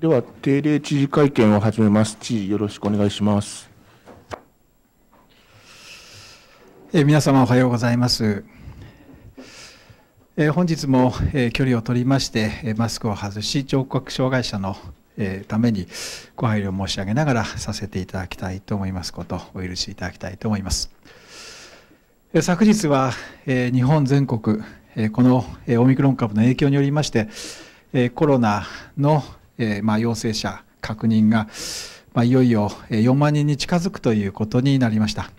では定例知事会見を始めます。知事よろしくお願いします。え皆様おはようございます。え本日も、え距離を取りまして、マスクを外し、聴覚障害者の、えためにご配慮申し上げながらさせていただきたいと思いますことお許しいただきたいと思います。え昨日は、え日本全国、えこの、えオミクロン株の影響によりまして、えコロナのえー、まあ、陽性者確認が、まあ、いよいよ4万人に近づくということになりました。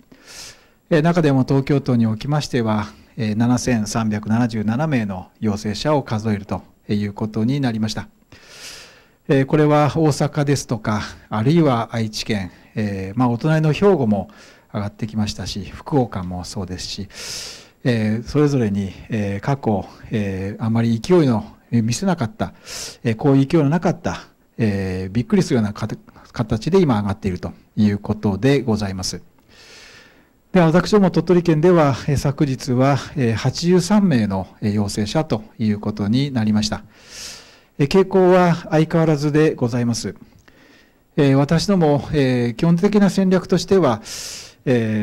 えー、中でも東京都におきましては、えー、7377名の陽性者を数えるということになりました。えこれは大阪ですとか、あるいは愛知県、えまあ、お隣の兵庫も上がってきましたし、福岡もそうですし、えそれぞれに、え過去、えあまり勢いの見せなかった、えこういう勢いのなかった、えびっくりするような形で今上がっているということでございます。で私ども鳥取県では昨日は83名の陽性者ということになりました。傾向は相変わらずでございます。私ども基本的な戦略としては、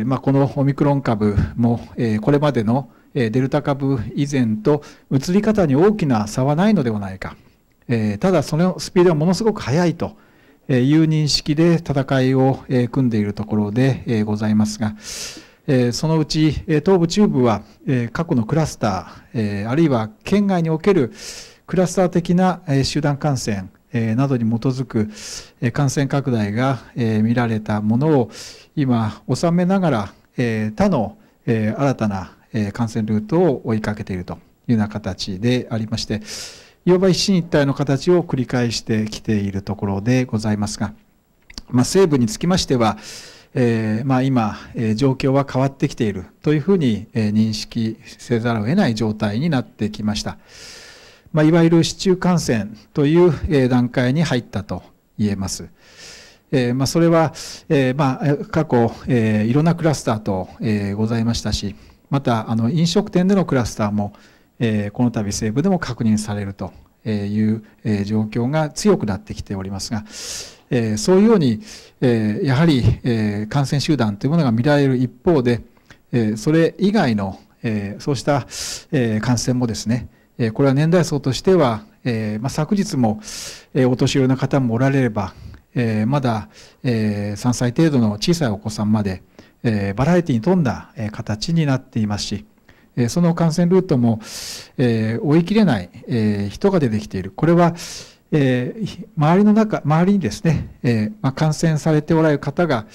まこのオミクロン株もこれまでのデルタ株以前と移り方に大きな差はないのではないか、ただそのスピードはものすごく速いという認識で戦いを組んでいるところでございますが、そのうち東部、中部は過去のクラスター、あるいは県外におけるクラスター的な集団感染などに基づく感染拡大が見られたものを今、収めながら他の新たなえ感染ルートを追いかけているというような形でありまして、いわば一進一退の形を繰り返してきているところでございますが、まあ、西部につきましては、えー、まあ、今、えー、状況は変わってきているというふうに、えー、認識せざるを得ない状態になってきました。まあ、いわゆる市中感染という、え段階に入ったと言えます。えまあ、それは、えま過去、えいろんなクラスターと、えございましたし、またあの飲食店でのクラスターも、えー、この度西部でも確認されるという状況が強くなってきておりますが、えー、そういうように、えー、やはり、えー、感染集団というものが見られる一方で、えそれ以外の、えそうした、え感染もですね、えこれは年代層としては、えまあ、昨日も、えお年寄りの方もおられれば、えまだ、え3歳程度の小さいお子さんまで、えバラエティに富んだ、え形になっていますし、えその感染ルートも、え追い切れない、え人が出てきている。これは、え周りの中、周りにですね、えま感染されておられる方が、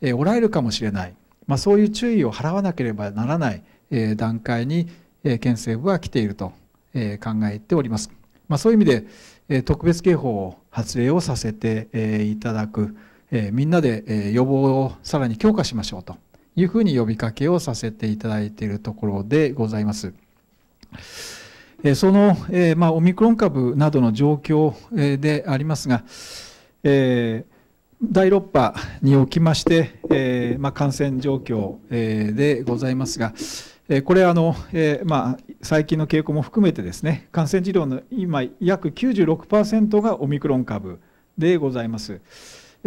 えおられるかもしれない。まあ、そういう注意を払わなければならない、え段階に、え県政府は来ていると、え考えております。まあ、そういう意味で、え特別警報を発令をさせて、えいただく。えー、みんなで、えー、予防をさらに強化しましょうというふうに呼びかけをさせていただいているところでございます。えー、その、えまあ、オミクロン株などの状況、えでありますが、え第6波におきまして、えまあ、感染状況、えでございますが、これあの、えー、まあ、最近の傾向も含めてですね感染治療の今約96%がオミクロン株でございます。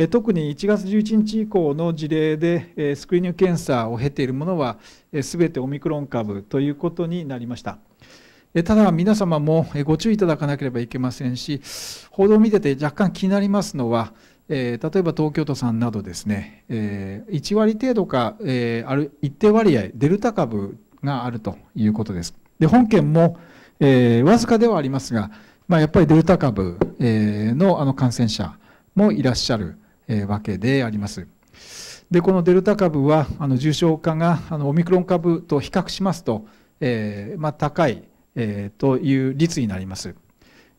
特に1月11日以降の事例でスクリーニング検査を経ているものは全てオミクロン株ということになりました。ただ皆様もご注意いただかなければいけませんし報道を見てて若干気になりますのはえ例えば東京都さんなどですね、え1割程度か、えある一定割合デルタ株があるということです。で本県も、えわずかではありますが、まあ、やっぱりデルタ株、えのあの感染者もいらっしゃる。わけであります。でこのデルタ株はあの重症化があのオミクロン株と比較しますと、えー、まあ、高い、えー、という率になります。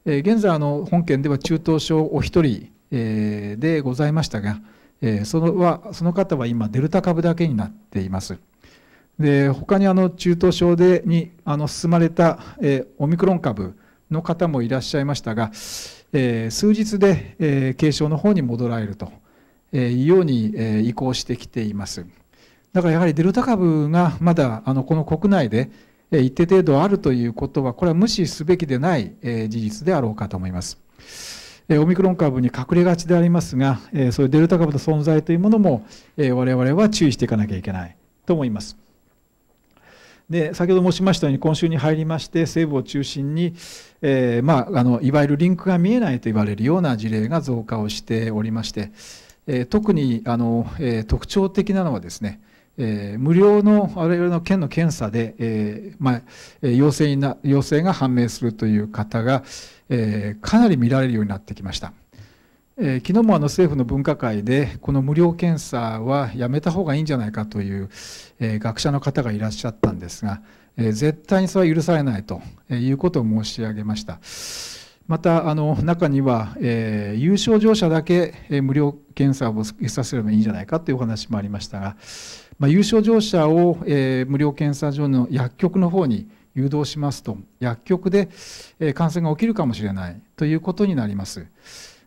えー、現在あの本県では中等症お一人、えでございましたが、えそのはその方は今デルタ株だけになっています。で他にあの中等症でにあの進まれた、えオミクロン株の方もいらっしゃいましたが、えー、数日で、えー、軽症の方に戻られるとえいうように、え移行してきています。だからやはりデルタ株がまだあのこの国内でえ一定程度あるということは、これは無視すべきでないえ事実であろうかと思います。オミクロン株に隠れがちでありますが、そういうデルタ株の存在というものも、我々は注意していかなきゃいけないと思います。で先ほど申しましたように今週に入りまして西部を中心に、えー、まあ、あのいわゆるリンクが見えないと言われるような事例が増加をしておりまして、えー、特にあの、えー、特徴的なのはですね、えー、無料の我々の県の検査で、えー、まあ、陽性な陽性が判明するという方が、えー、かなり見られるようになってきました。え昨日もあの政府の分科会でこの無料検査はやめた方がいいんじゃないかという、え学者の方がいらっしゃったんですが、え絶対にそれは許されないということを申し上げました。またあの中には、えー、有症状者だけ、え無料検査をさせればいいんじゃないかというお話もありましたが、まあ、有症状者を、え無料検査場の薬局の方に誘導しますと薬局で、え感染が起きるかもしれないということになります。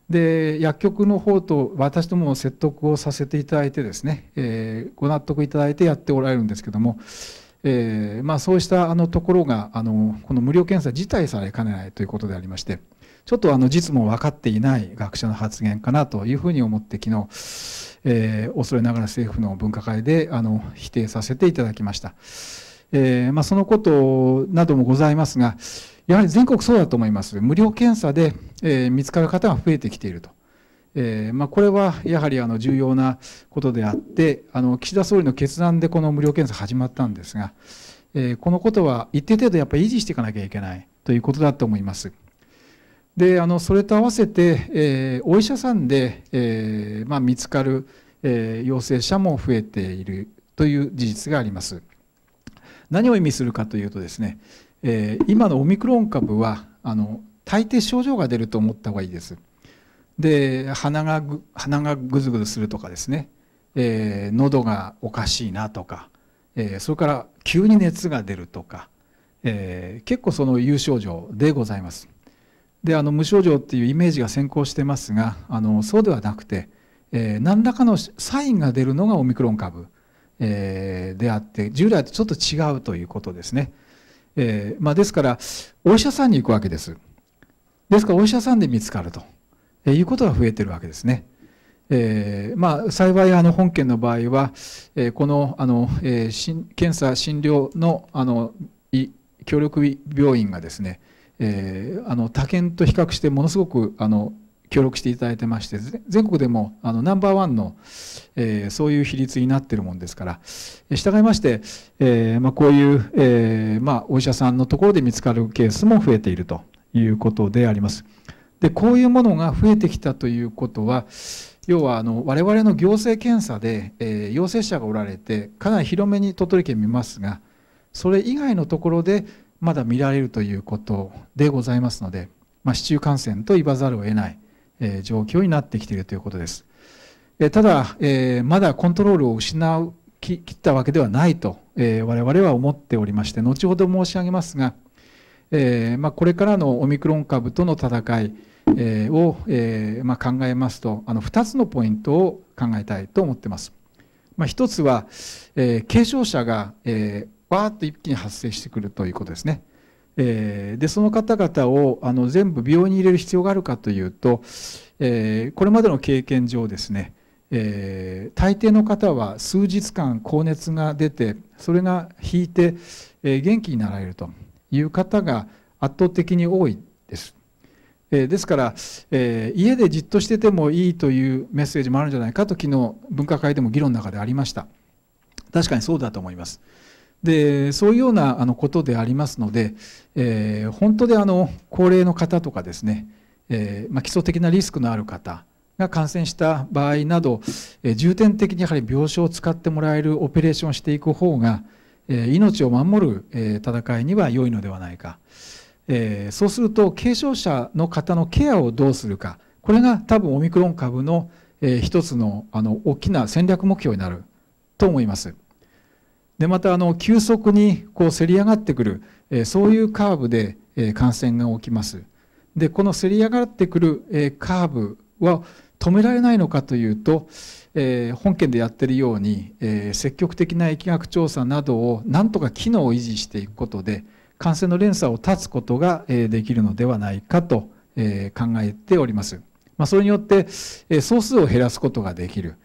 で薬局の方と私ども説得をさせていただいてですね、えー、ご納得いただいてやっておられるんですけども、えー、まあ、そうしたあのところがあのこの無料検査自体されかねないということでありましてちょっとあの実も分かっていない学者の発言かなというふうに思って昨日、えー、恐れながら政府の分科会であの否定させていただきました、えまあ、そのことなどもございますがやはり全国そうだと思います。無料検査で、えー、見つかる方が増えてきていると。えー、まあ、これはやはりあの重要なことであってあの岸田総理の決断でこの無料検査始まったんですが、えー、このことは一定程度やっぱり維持していかなきゃいけないということだと思います。であのそれと合わせて、えー、お医者さんで、えまあ、見つかる、え陽性者も増えているという事実があります。何を意味するかというとですねえー、今のオミクロン株はあの大抵症状が出ると思った方がいいです。で鼻がぐ鼻がぐずぐずするとかですね、えー、喉がおかしいなとか、えー、それから急に熱が出るとか、えー、結構その有症状でございます。であの無症状っていうイメージが先行してますがあのそうではなくて、えー、何らかのサインが出るのがオミクロン株、えー、であって従来とちょっと違うということですね。えー、まあ、ですから、お医者さんに行くわけです。ですから、お医者さんで見つかると、えー、いうことが増えてるわけですね。えー、まあ、幸いあの本件の場合は、えー、このあの、えー、検査診療のあの協力病院がですね、えー、あの他県と比較してものすごくあの協力していただいてまして全国でもあのナンバーワンの、えー、そういう比率になっているものですから従いまして、えーまあ、こういう、えーまあ、お医者さんのところで見つかるケースも増えているということであります。でこういうものが増えてきたということは要はあの我々の行政検査で、えー、陽性者がおられてかなり広めに鳥取県見ますがそれ以外のところでまだ見られるということでございますので、まあ、市中感染と言わざるを得ない。え状況になってきているということです。えただ、えまだコントロールを失う切ったわけではないと、え我々は思っておりまして後ほど申し上げますが、えまこれからのオミクロン株との戦い、えを、えま考えますとあの2つのポイントを考えたいと思ってます。まあ、1つは、え軽症者が、えー、わーっと一気に発生してくるということですね。えー、でその方々をあの全部病院に入れる必要があるかというと、えー、これまでの経験上ですね、えー、大抵の方は数日間高熱が出てそれが引いて、え元気になられるという方が圧倒的に多いです。えですから、え家でじっとしててもいいというメッセージもあるんじゃないかと昨日分科会でも議論の中でありました。確かにそうだと思います。でそういうようなあのことでありますので、えー、本当であの高齢の方とかですね、えー、まあ、基礎的なリスクのある方が感染した場合など、えー、重点的にやはり病床を使ってもらえるオペレーションをしていく方が、え命を守る、え戦いには良いのではないか、えそうすると軽症者の方のケアをどうするかこれが多分オミクロン株の、えー、一つのあの大きな戦略目標になると思います。でまたあの急速にこうせり上がってくる、えそういうカーブで、え感染が起きますでこのせり上がってくる、えカーブは止められないのかというと、えー、本件でやってるように、えー、積極的な疫学調査などをなんとか機能を維持していくことで感染の連鎖を断つことが、えー、できるのではないかと、え考えております。まあ、それによって、え総数を減らすことができる。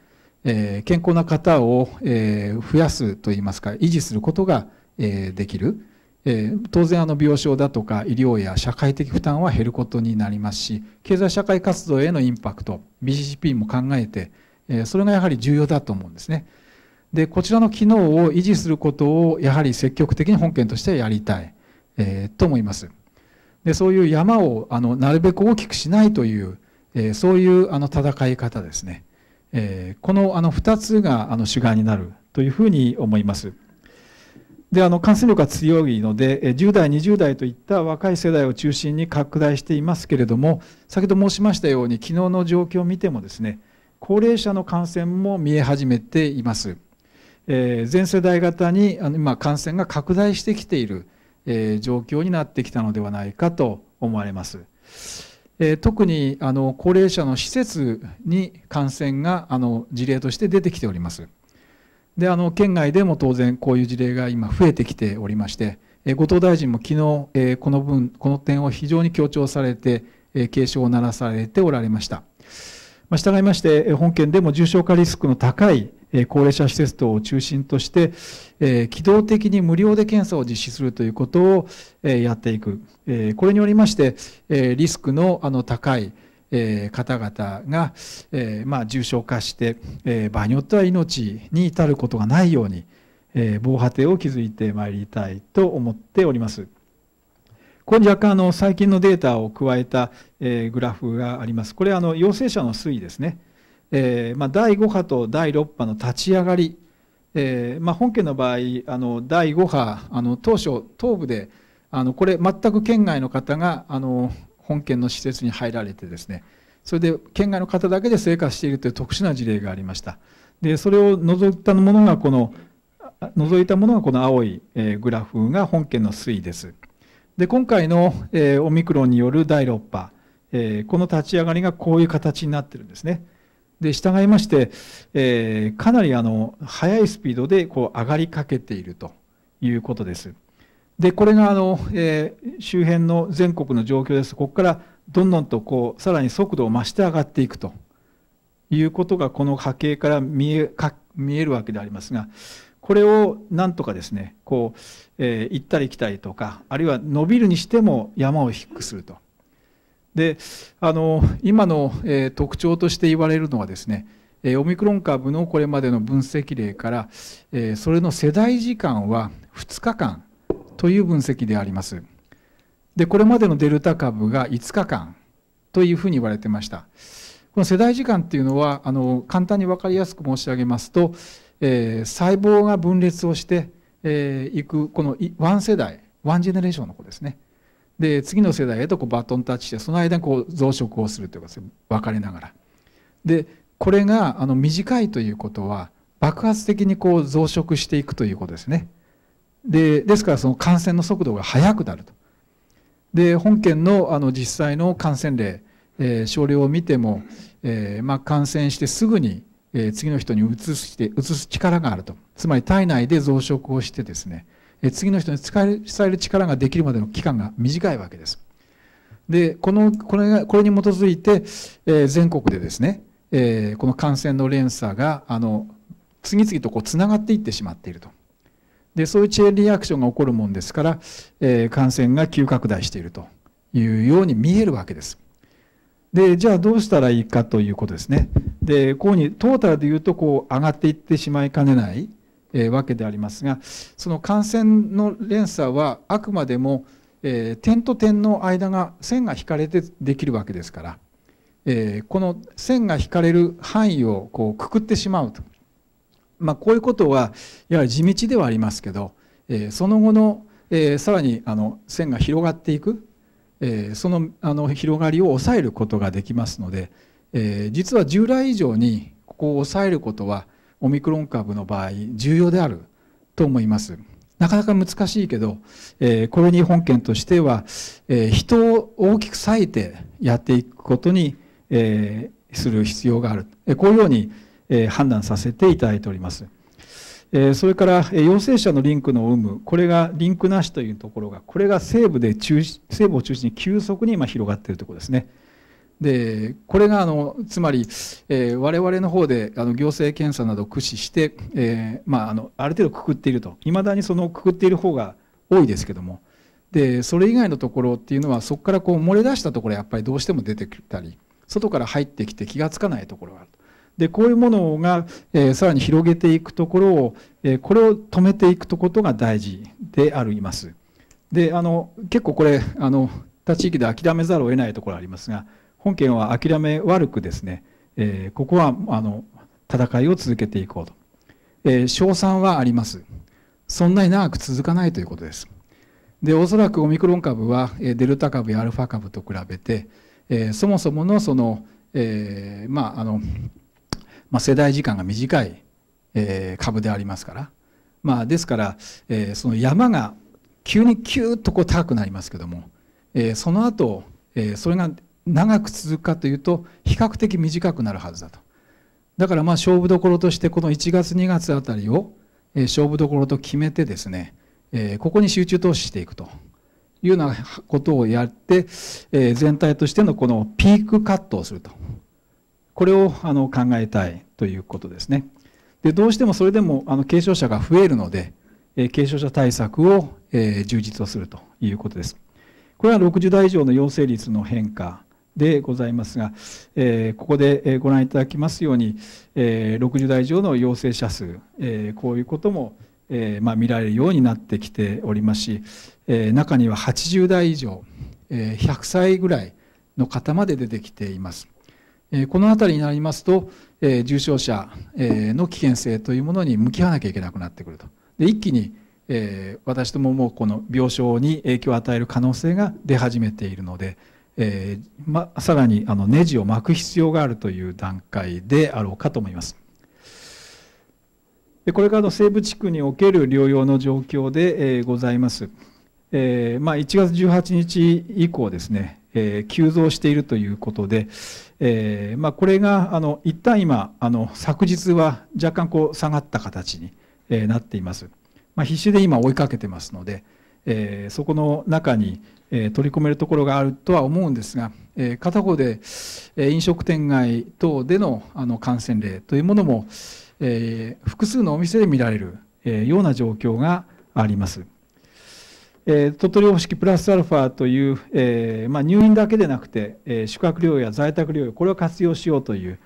えー、健康な方を、えー、増やすといいますか維持することが、えー、できる、え当然あの病床だとか医療や社会的負担は減ることになりますし経済社会活動へのインパクト b g c p も考えて、えそれがやはり重要だと思うんですねでこちらの機能を維持することをやはり積極的に本件としてやりたい、えと思いますでそういう山をあのなるべく大きくしないという、えそういうあの戦い方ですねえー、このあの2つがあの主眼になるというふうに思います。であの感染力が強いので10代20代といった若い世代を中心に拡大していますけれども先ほど申しましたように昨日の状況を見てもですね高齢者の感染も見え始めています、えー、全世代型にあの今感染が拡大してきている、えー、状況になってきたのではないかと思われます。え特にあの高齢者の施設に感染があの事例として出てきております。であの県外でも当然こういう事例が今増えてきておりまして、え後藤大臣も昨日、えこの分この点を非常に強調されて、え警鐘を鳴らされておられました。まあ、従いまして本県でも重症化リスクの高いえ高齢者施設等を中心として、え機動的に無料で検査を実施するということを、えやっていく、えこれによりまして、えリスクのあの高い、え方々が、えま重症化して、え場合によっては命に至ることがないように、え防波堤を築いてまいりたいと思っております。ここに若干あの最近のデータを加えた、えグラフがあります。これあの陽性者の推移ですね。えー、まあ、第5波と第6波の立ち上がり、えー、まあ、本県の場合あの第5波あの当初東部であのこれ全く県外の方があの本県の施設に入られてですねそれで県外の方だけで生活しているという特殊な事例がありましたでそれを除いたものがこの除いたものがこの青いグラフが本県の推移ですで今回の、えー、オミクロンによる第6波、えー、この立ち上がりがこういう形になってるんですね。で従いまして、えー、かなりあの速いスピードでこう上がりかけているということです。でこれがあの、えー、周辺の全国の状況ですここからどんどんとこうさらに速度を増して上がっていくということがこの波形から見えか見えるわけでありますがこれをなんとかですねこう、えー、行ったり来たりとかあるいは伸びるにしても山を低くするとであの今の、え特徴として言われるのはですねオミクロン株のこれまでの分析例から、えそれの世代時間は2日間という分析であります。で、これまでのデルタ株が5日間というふうに言われてました。この世代時間っていうのは、あの、簡単に分かりやすく申し上げますと、えー、細胞が分裂をしてい、えー、く、このワン世代、ワンジェネレーションの子ですね。で次の世代へとこうバトンタッチしてその間こう増殖をするというかとです別れながら。でこれがあの短いということは爆発的にこう増殖していくということですね。でですからその感染の速度が速くなると。で本件のあの実際の感染例、えー、症例を見ても、えー、まあ、感染してすぐに、えー、次の人に移して移す力があるとつまり体内で増殖をしてですね次の人に伝える力ができるまでの期間が短いわけです。で、この、これが、これに基づいて、えー、全国でですね、えー、この感染の連鎖が、あの、次々とこう、つながっていってしまっていると。で、そういうチェーンリアクションが起こるもんですから、えー、感染が急拡大しているというように見えるわけです。で、じゃあどうしたらいいかということですね。で、こうに、トータルで言うと、こう、上がっていってしまいかねない、えー、わけでありますがその感染の連鎖はあくまでも、えー、点と点の間が線が引かれてできるわけですから、えー、この線が引かれる範囲をこうくくってしまうと、まあ、こういうことはやはり地道ではありますけど、えその後の、えさらにあの線が広がっていく、えそのあの広がりを抑えることができますので、え実は従来以上にここを抑えることはオミクロン株の場合重要であると思います。なかなか難しいけど、えー、これに本件としては、えー、人を大きく割いてやっていくことに、えー、する必要がある、えこういうように、え判断させていただいております。えそれから、え陽性者のリンクの有無、これがリンクなしというところが、これが西部で中西部を中心に急速に今広がっているところですね。でこれがあのつまり、えー、我々の方であの行政検査などを駆使して、えー、まあ、あのある程度くくっているといまだにそのくくっている方が多いですけどもでそれ以外のところっていうのはそこからこう漏れ出したところやっぱりどうしても出てきたり外から入ってきて気が付かないところがあると。でこういうものが、えー、さらに広げていくところを、えー、これを止めていくとことが大事であります。であの結構これあの他地域で諦めざるを得ないところありますが本件は諦め悪くですね、えー、ここはあの戦いを続けていこうと。えー、賞賛はあります。そんなに長く続かないということです。で、おそらくオミクロン株はデルタ株やアルファ株と比べて、えー、そもそものその、えー、まあ、あの、まあ、世代時間が短い、え株でありますから、まあ、ですから、えその山が急にキューッとこう高くなりますけども、えその後、えそれが長く続くかというと比較的短くなるはずだとだからまあ勝負どころとしてこの1月2月あたりを勝負どころと決めてですねここに集中投資していくというようなことをやって全体としてのこのピークカットをするとこれをあの考えたいということですねでどうしてもそれでもあの軽症者が増えるので軽症者対策を充実をするということですこれは60代以上の陽性率の変化でございますが、えー、ここでご覧いただきますように、えー、60代以上の陽性者数、えー、こういうことも、えーまあ、見られるようになってきておりますし、えー、中には80代以上、えー、100歳ぐらいの方まで出てきています。えー、この辺りになりますと、えー、重症者、えー、の危険性というものに向き合わなきゃいけなくなってくると。で一気にえー、私どももこの病床に影響を与える可能性が出始めているのでえーま、さらにあのネジを巻く必要があるという段階であろうかと思います。でこれが西部地区における療養の状況で、えー、ございます。えーまあ、1月18日以降ですね、えー、急増しているということで、えーまあ、これがあの一旦今あの昨日は若干こう下がった形に、えー、なっています、まあ、必死で今追いかけてますので、えー、そこの中に、え取り込めるところがあるとは思うんですが、え片方で、え飲食店街等でのあの感染例というものも、え複数のお店で見られる、えような状況があります。え鳥取方式プラスアルファという、えまあ、入院だけでなくて、え宿泊療養や在宅療養これを活用しようという、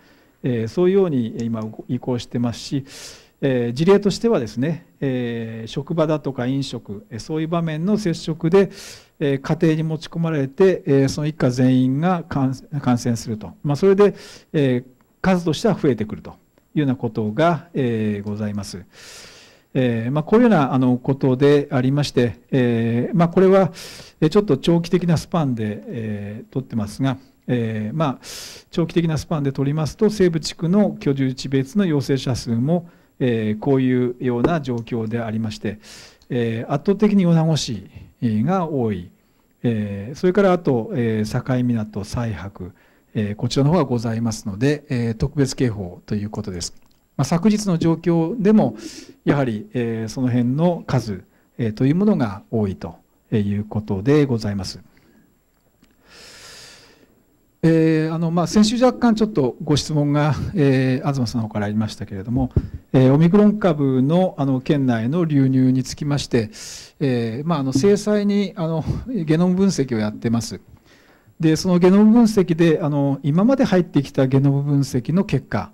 えそういうように今移行してますし、え事例としてはですね、え職場だとか飲食そういう場面の接触で、え家庭に持ち込まれて、えその一家全員が感染すると、まあ、それで、え数としては増えてくるというようなことが、えございます。えまあ、こういうようなあのことでありまして、えまあ、これはちょっと長期的なスパンで、えー、取ってますが、えまあ、長期的なスパンで取りますと西部地区の居住地別の陽性者数も、えこういうような状況でありまして、え圧倒的に米子市が多い。えー、それからあと、えー、境港、西伯、えー、こちらの方がございますので、え特別警報ということです。まあ、昨日の状況でも、やはり、えその辺の数、えというものが多いということでございます。えー、あのまあ、先週若干ちょっとご質問が、えー、東さんの方からありましたけれども、えー、オミクロン株のあの県内の流入につきまして、えまあ、あの制裁にあのゲノム分析をやってます。でそのゲノム分析であの今まで入ってきたゲノム分析の結果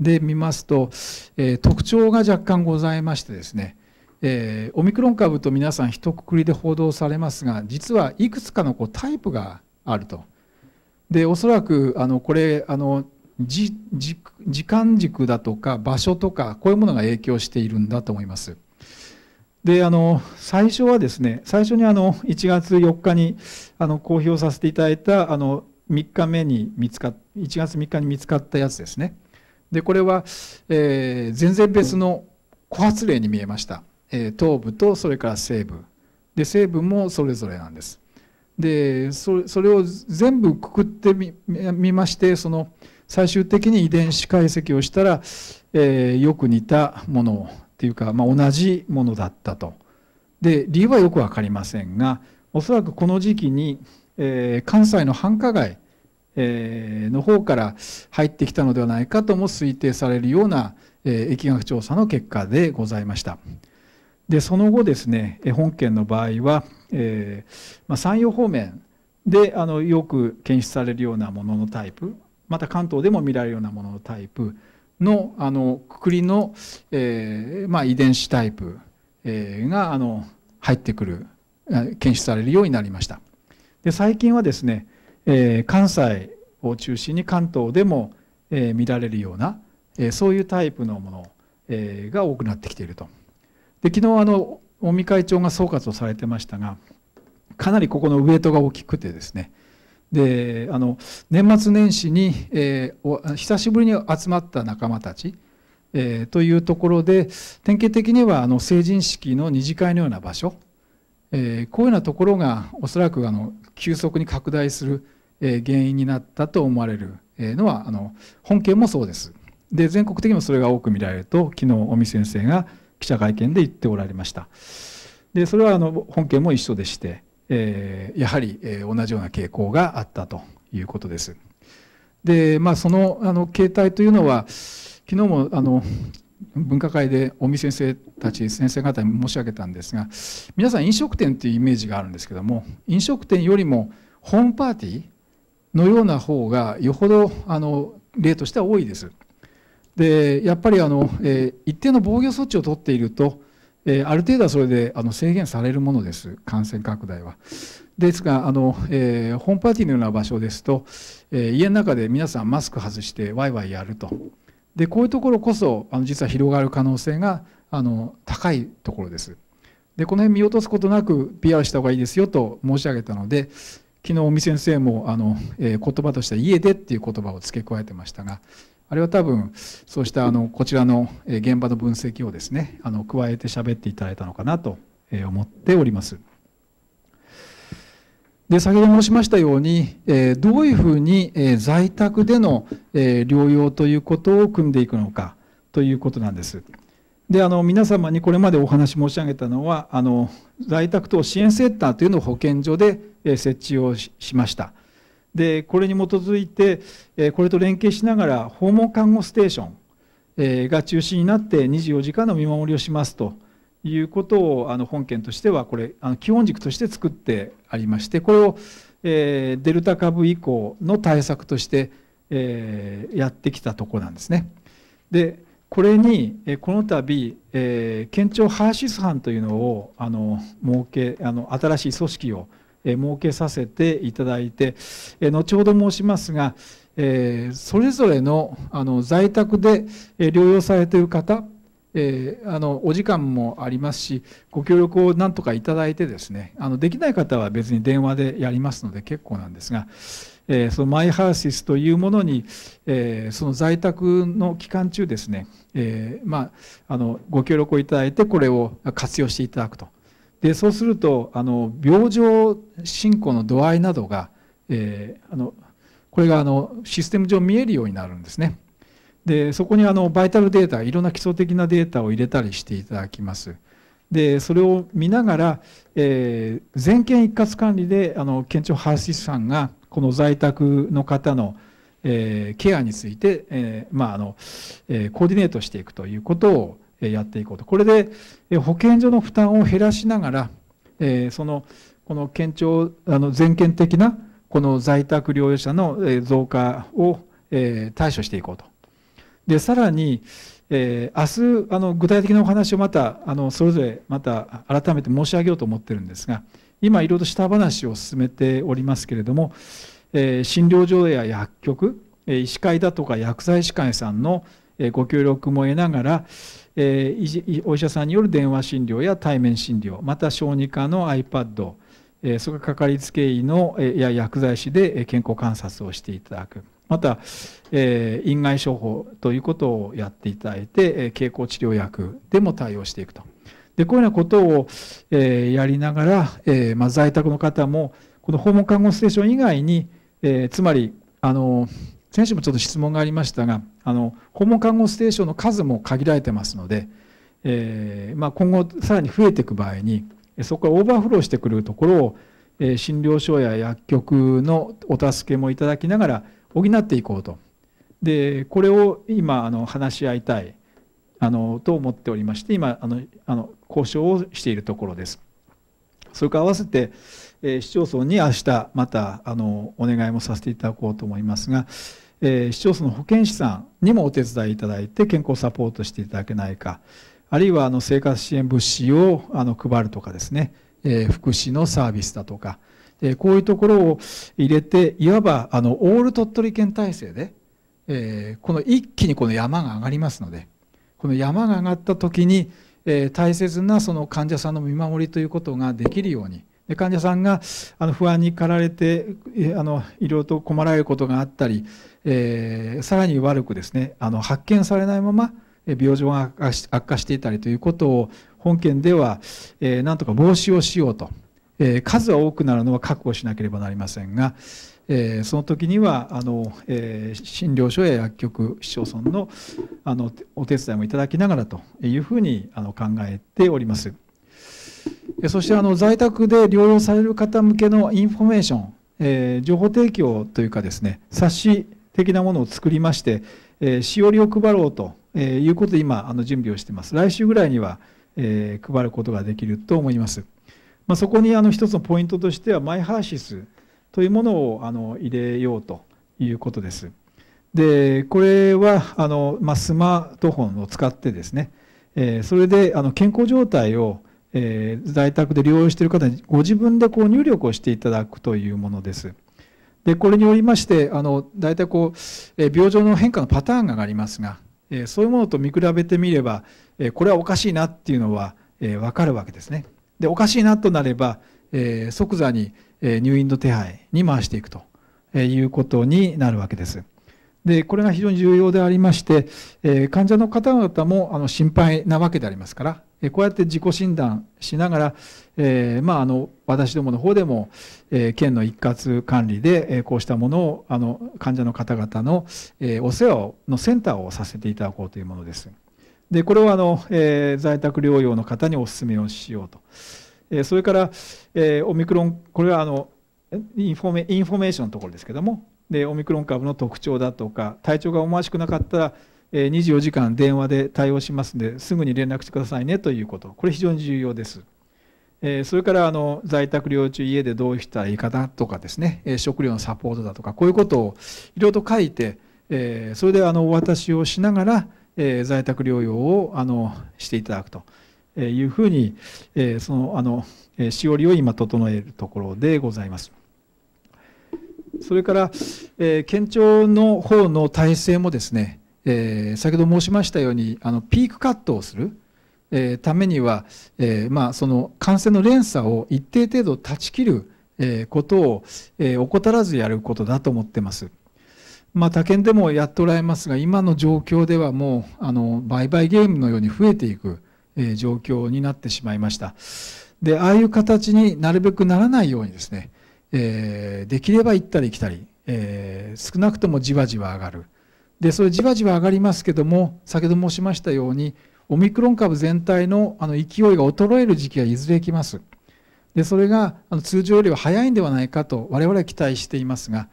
で見ますと、え特徴が若干ございましてですね、えオミクロン株と皆さん一括りで報道されますが実はいくつかのこうタイプがあると。でおそらくあのこれあの時間軸だとか場所とかこういうものが影響しているんだと思います。であの最初はですね最初にあの1月4日にあの公表させていただいたあの3日目に見つかっ1月3日に見つかったやつですねでこれは、えー、全然別の枯発例に見えました、えー、東部とそれから西部で西部もそれぞれなんですでそそれを全部くくってみましてその最終的に遺伝子解析をしたら、えー、よく似たものっていうか、まあ、同じものだったと。で理由はよく分かりませんがおそらくこの時期に、えー、関西の繁華街、えー、の方から入ってきたのではないかとも推定されるような、えー、疫学調査の結果でございました。でその後ですね本県の場合はえー、まあ、山陽方面であのよく検出されるようなもののタイプまた関東でも見られるようなもののタイプのあのくくりの、えー、まあ、遺伝子タイプ、えー、があの入ってくる検出されるようになりましたで最近はですね、え関西を中心に関東でも、え見られるような、えそういうタイプのもの、えが多くなってきているとで昨日あの尾身会長が総括をされてましたがかなりここのウエイトが大きくてですねであの年末年始に、えー、久しぶりに集まった仲間たち、えー、というところで典型的にはあの成人式の二次会のような場所、えー、こういうようなところがおそらくあの急速に拡大する、え原因になったと思われるのはあの本件もそうです。で全国的にもそれが多く見られると昨日尾身先生が記者会見で言っておられました。でそれはあの本件も一緒でして、えー、やはり、えー、同じような傾向があったということです。でまあそのあの形態というのは昨日もあの分科会で尾身先生たち先生方に申し上げたんですが皆さん飲食店というイメージがあるんですけども飲食店よりもホームパーティーのような方がよほどあの例としては多いです。でやっぱりあの、えー、一定の防御措置を取っていると、えー、ある程度はそれであの制限されるものです感染拡大は。ですがあの、えー、ホームパーティーのような場所ですと、え家の中で皆さんマスク外してワイワイやるとでこういうところこそあの実は広がる可能性があの高いところです。でこの辺見落とすことなく PR した方がいいですよと申し上げたので昨日尾身先生もあの、え言葉として「家で」っていう言葉を付け加えてましたがあれは多分そうしたあのこちらの現場の分析をですねあの加えて喋っていただいたのかなと思っております。で先ほど申しましたように、えどういうふうに、え在宅での、え療養ということを組んでいくのかということなんです。であの皆様にこれまでお話申し上げたのはあの在宅等支援センターというのを保健所で設置をしました。でこれに基づいて、えこれと連携しながら訪問看護ステーション、えが中心になって24時間の見守りをしますということをあの本件としてはこれあの基本軸として作ってありましてこれを、えデルタ株以降の対策として、えやってきたとこなんですね。でこれにこの度、え県庁ハーシス班というのをあの設けあの新しい組織を設けさせていただいて後ほど申しますがそれぞれのあの在宅で療養されている方えー、あのお時間もありますしご協力をなんとかいただいてですねあのできない方は別に電話でやりますので結構なんですが、えー、そのマイハーシスというものに、えー、その在宅の期間中ですね、えまあ、あのご協力をいただいてこれを活用していただくとでそうするとあの病状進行の度合いなどが、えー、あのこれがあのシステム上見えるようになるんですね。でそこにあのバイタルデータいろんな基礎的なデータを入れたりしていただきます。でそれを見ながら、えー、全県一括管理であの県庁ハウスさんがこの在宅の方の、えー、ケアについて、えーまああのえー、コーディネートしていくということをやっていこうと。これで保健所の負担を減らしながら、えその、この県庁、あの、全県的な、この在宅療養者の増加を、え対処していこうと。で、さらに、えー、明日、あの、具体的なお話をまた、あの、それぞれまた改めて申し上げようと思ってるんですが、今、いろいろ下話を進めておりますけれども、えー、診療所や薬局、医師会だとか薬剤師会さんのご協力も得ながら、えー、お医者さんによる電話診療や対面診療また小児科の iPad それからかかりつけ医のや薬剤師で健康観察をしていただくまた、えー、院外処方ということをやっていただいて経口治療薬でも対応していくとでこういうようなことを、えー、やりながら、えーまあ、在宅の方もこの訪問看護ステーション以外に、えー、つまりあのー先週もちょっと質問がありましたがあの訪問看護ステーションの数も限られてますので、えー、まあ、今後さらに増えていく場合にそこからオーバーフローしてくるところを、えー、診療所や薬局のお助けもいただきながら補っていこうとでこれを今あの話し合いたいあのと思っておりまして今あのあの交渉をしているところです。それから合わせてえ市町村に明日またあのお願いもさせていただこうと思いますが、え市町村の保健師さんにもお手伝いいただいて健康サポートしていただけないかあるいはあの生活支援物資をあの配るとかですね、え福祉のサービスだとか、えこういうところを入れていわばあのオール鳥取県体制で、えこの一気にこの山が上がりますのでこの山が上がった時に、え大切なその患者さんの見守りということができるように。で患者さんがあの不安に駆られてあの医療と困られることがあったり、えー、さらに悪くですねあの発見されないまま病状が悪化していたりということを本件では、えー、なんとか防止をしようと、えー、数は多くなるのは確保しなければなりませんが、えー、その時にはあの、えー、診療所や薬局市町村のあのお手伝いもいただきながらというふうにあの考えております。そしてあの在宅で療養される方向けのインフォメーション、えー、情報提供というかですね、冊子的なものを作りまして、えー、しおりを配ろうということで今あの準備をしています。来週ぐらいには、えー、配ることができると思います。まあ、そこにあの一つのポイントとしては、マイハーシスというものをあの入れようということです。で、これはあの、まあ、スマートフォンを使ってですね、えー、それであの健康状態をえー、在宅で療養している方にご自分でこう入力をしていただくというものです。でこれによりましてあの大体こう、え病状の変化のパターンがありますが、えそういうものと見比べてみれば、えこれはおかしいなっていうのは、えー、分かるわけですね。でおかしいなとなれば、え即座に、え入院の手配に回していくということになるわけです。でこれが非常に重要でありまして、え患者の方々もあの心配なわけでありますから、えこうやって自己診断しながら、えー、まあ、あの、私どもの方でも、えー、県の一括管理で、えー、こうしたものを、あの、患者の方々の、えお世話のセンターをさせていただこうというものです。で、これはあの、え在宅療養の方にお勧めをしようと。えそれから、えオミクロン、これは、あの、インフォメインフォメーションのところですけども、で、オミクロン株の特徴だとか、体調が思わしくなかったら、24時間電話で対応しますのですぐに連絡してくださいねということこれ非常に重要です。それからあの在宅療養中家でどうしたらいいかなとかですね食料のサポートだとかこういうことをいろいろと書いてそれであのお渡しをしながら在宅療養をあのしていただくというふうにそのあのしおりを今整えるところでございます。それから、え県庁の方の体制もですね、えー、先ほど申しましたようにあのピークカットをする、えー、ためには、えー、まあ、その感染の連鎖を一定程度断ち切る、えことを、え怠らずやることだと思ってます。まあ、他県でもやっておられますが今の状況ではもうあの売買ゲームのように増えていく、え状況になってしまいました。でああいう形になるべくならないようにですね、えできれば行ったり来たり、え少なくともじわじわ上がる。でそれじわじわ上がりますけども先ほど申しましたようにオミクロン株全体のあの勢いが衰える時期はいずれ来ますでそれがあの通常よりは早いんではないかと我々は期待していますが、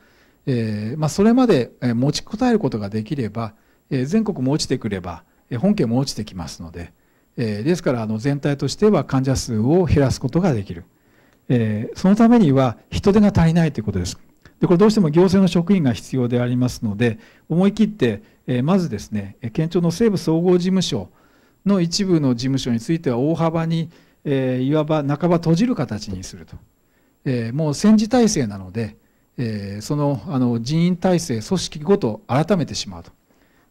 えー、まあ、それまで持ちこたえることができれば、えー、全国も落ちてくれば、えー、本件も落ちてきますので、えですからあの全体としては患者数を減らすことができる、えそのためには人手が足りないということです。でこれどうしても行政の職員が必要でありますので思い切って、えまずですね県庁の西部総合事務所の一部の事務所については大幅に、えいわば半ば閉じる形にすると、えもう戦時体制なので、えそのあの人員体制組織ごと改めてしまうと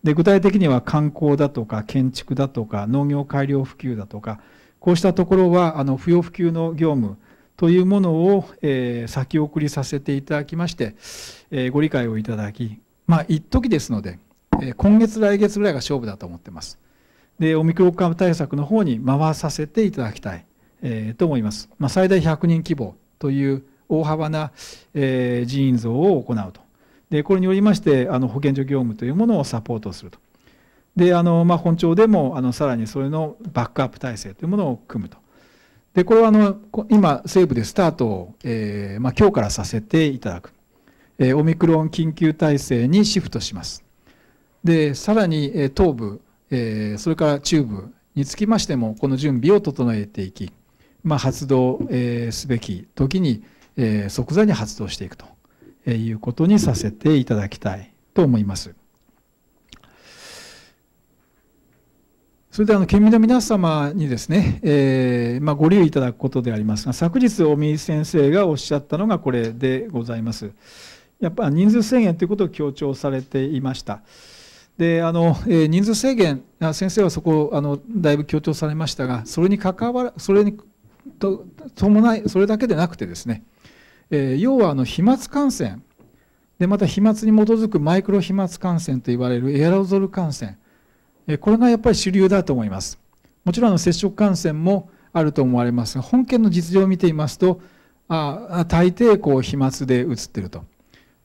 で具体的には観光だとか建築だとか農業改良普及だとかこうしたところはあの不要不急の業務というものを、え先送りさせていただきまして、えご理解をいただき、まあ、一時ですので、え今月、来月ぐらいが勝負だと思ってます。で、オミクロン株対策の方に回させていただきたい、えと思います。まあ、最大100人規模という大幅な、え人員増を行うと。で、これによりまして、あの保健所業務というものをサポートすると。で、あのまあ、本庁でもあのさらにそれのバックアップ体制というものを組むと。でこれはあの今、西部でスタートを、えーまあ、今日からさせていただく、えー、オミクロン緊急体制にシフトします。でさらに、ええ、東部、えー、それから中部につきましてもこの準備を整えていき、まあ、発動、えー、すべき時に、えー、即座に発動していくということにさせていただきたいと思います。それであの県民の皆様にですね、えー、まあ、ご留意いただくことでありますが昨日尾身先生がおっしゃったのがこれでございます。やっぱ人数制限ということを強調されていました。であのえ人数制限先生はそこあのだいぶ強調されましたがそれに関わらそれにと伴いそれだけでなくてですね、えー、要はあの飛沫感染でまた飛沫に基づくマイクロ飛沫感染といわれるエアロゾル感染これがやっぱり主流だと思います。もちろん接触感染もあると思われますが、本件の実情を見ていますと、あ大抵こう飛沫でうつってると。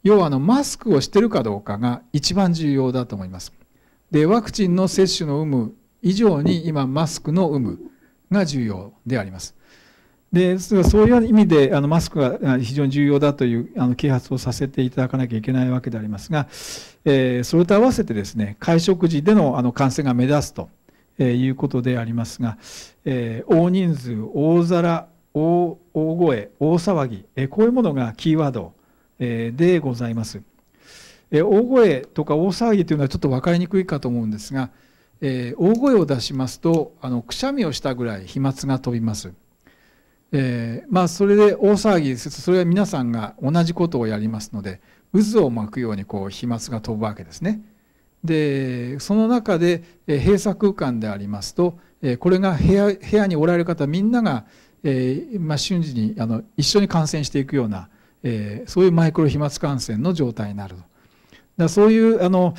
要はあのマスクをしてるかどうかが一番重要だと思います。で、ワクチンの接種の有無以上に今マスクの有無が重要であります。でそういう意味であのマスクが非常に重要だというあの啓発をさせていただかなきゃいけないわけでありますが、えー、それと合わせてですね会食時でのあの感染が目立つということでありますが、えー、大人数大皿大声大騒ぎ、えー、こういうものがキーワード、えー、でございます、えー、大声とか大騒ぎというのはちょっと分かりにくいかと思うんですが、えー、大声を出しますとあのくしゃみをしたぐらい飛沫が飛びます。えー、まあ、それで大騒ぎするとそれは皆さんが同じことをやりますので渦を巻くようにこう飛沫が飛ぶわけですね。でその中で、え閉鎖空間でありますと、えこれが部屋部屋におられる方みんなが、えまあ、瞬時にあの一緒に感染していくような、えそういうマイクロ飛沫感染の状態になると。だそういうあの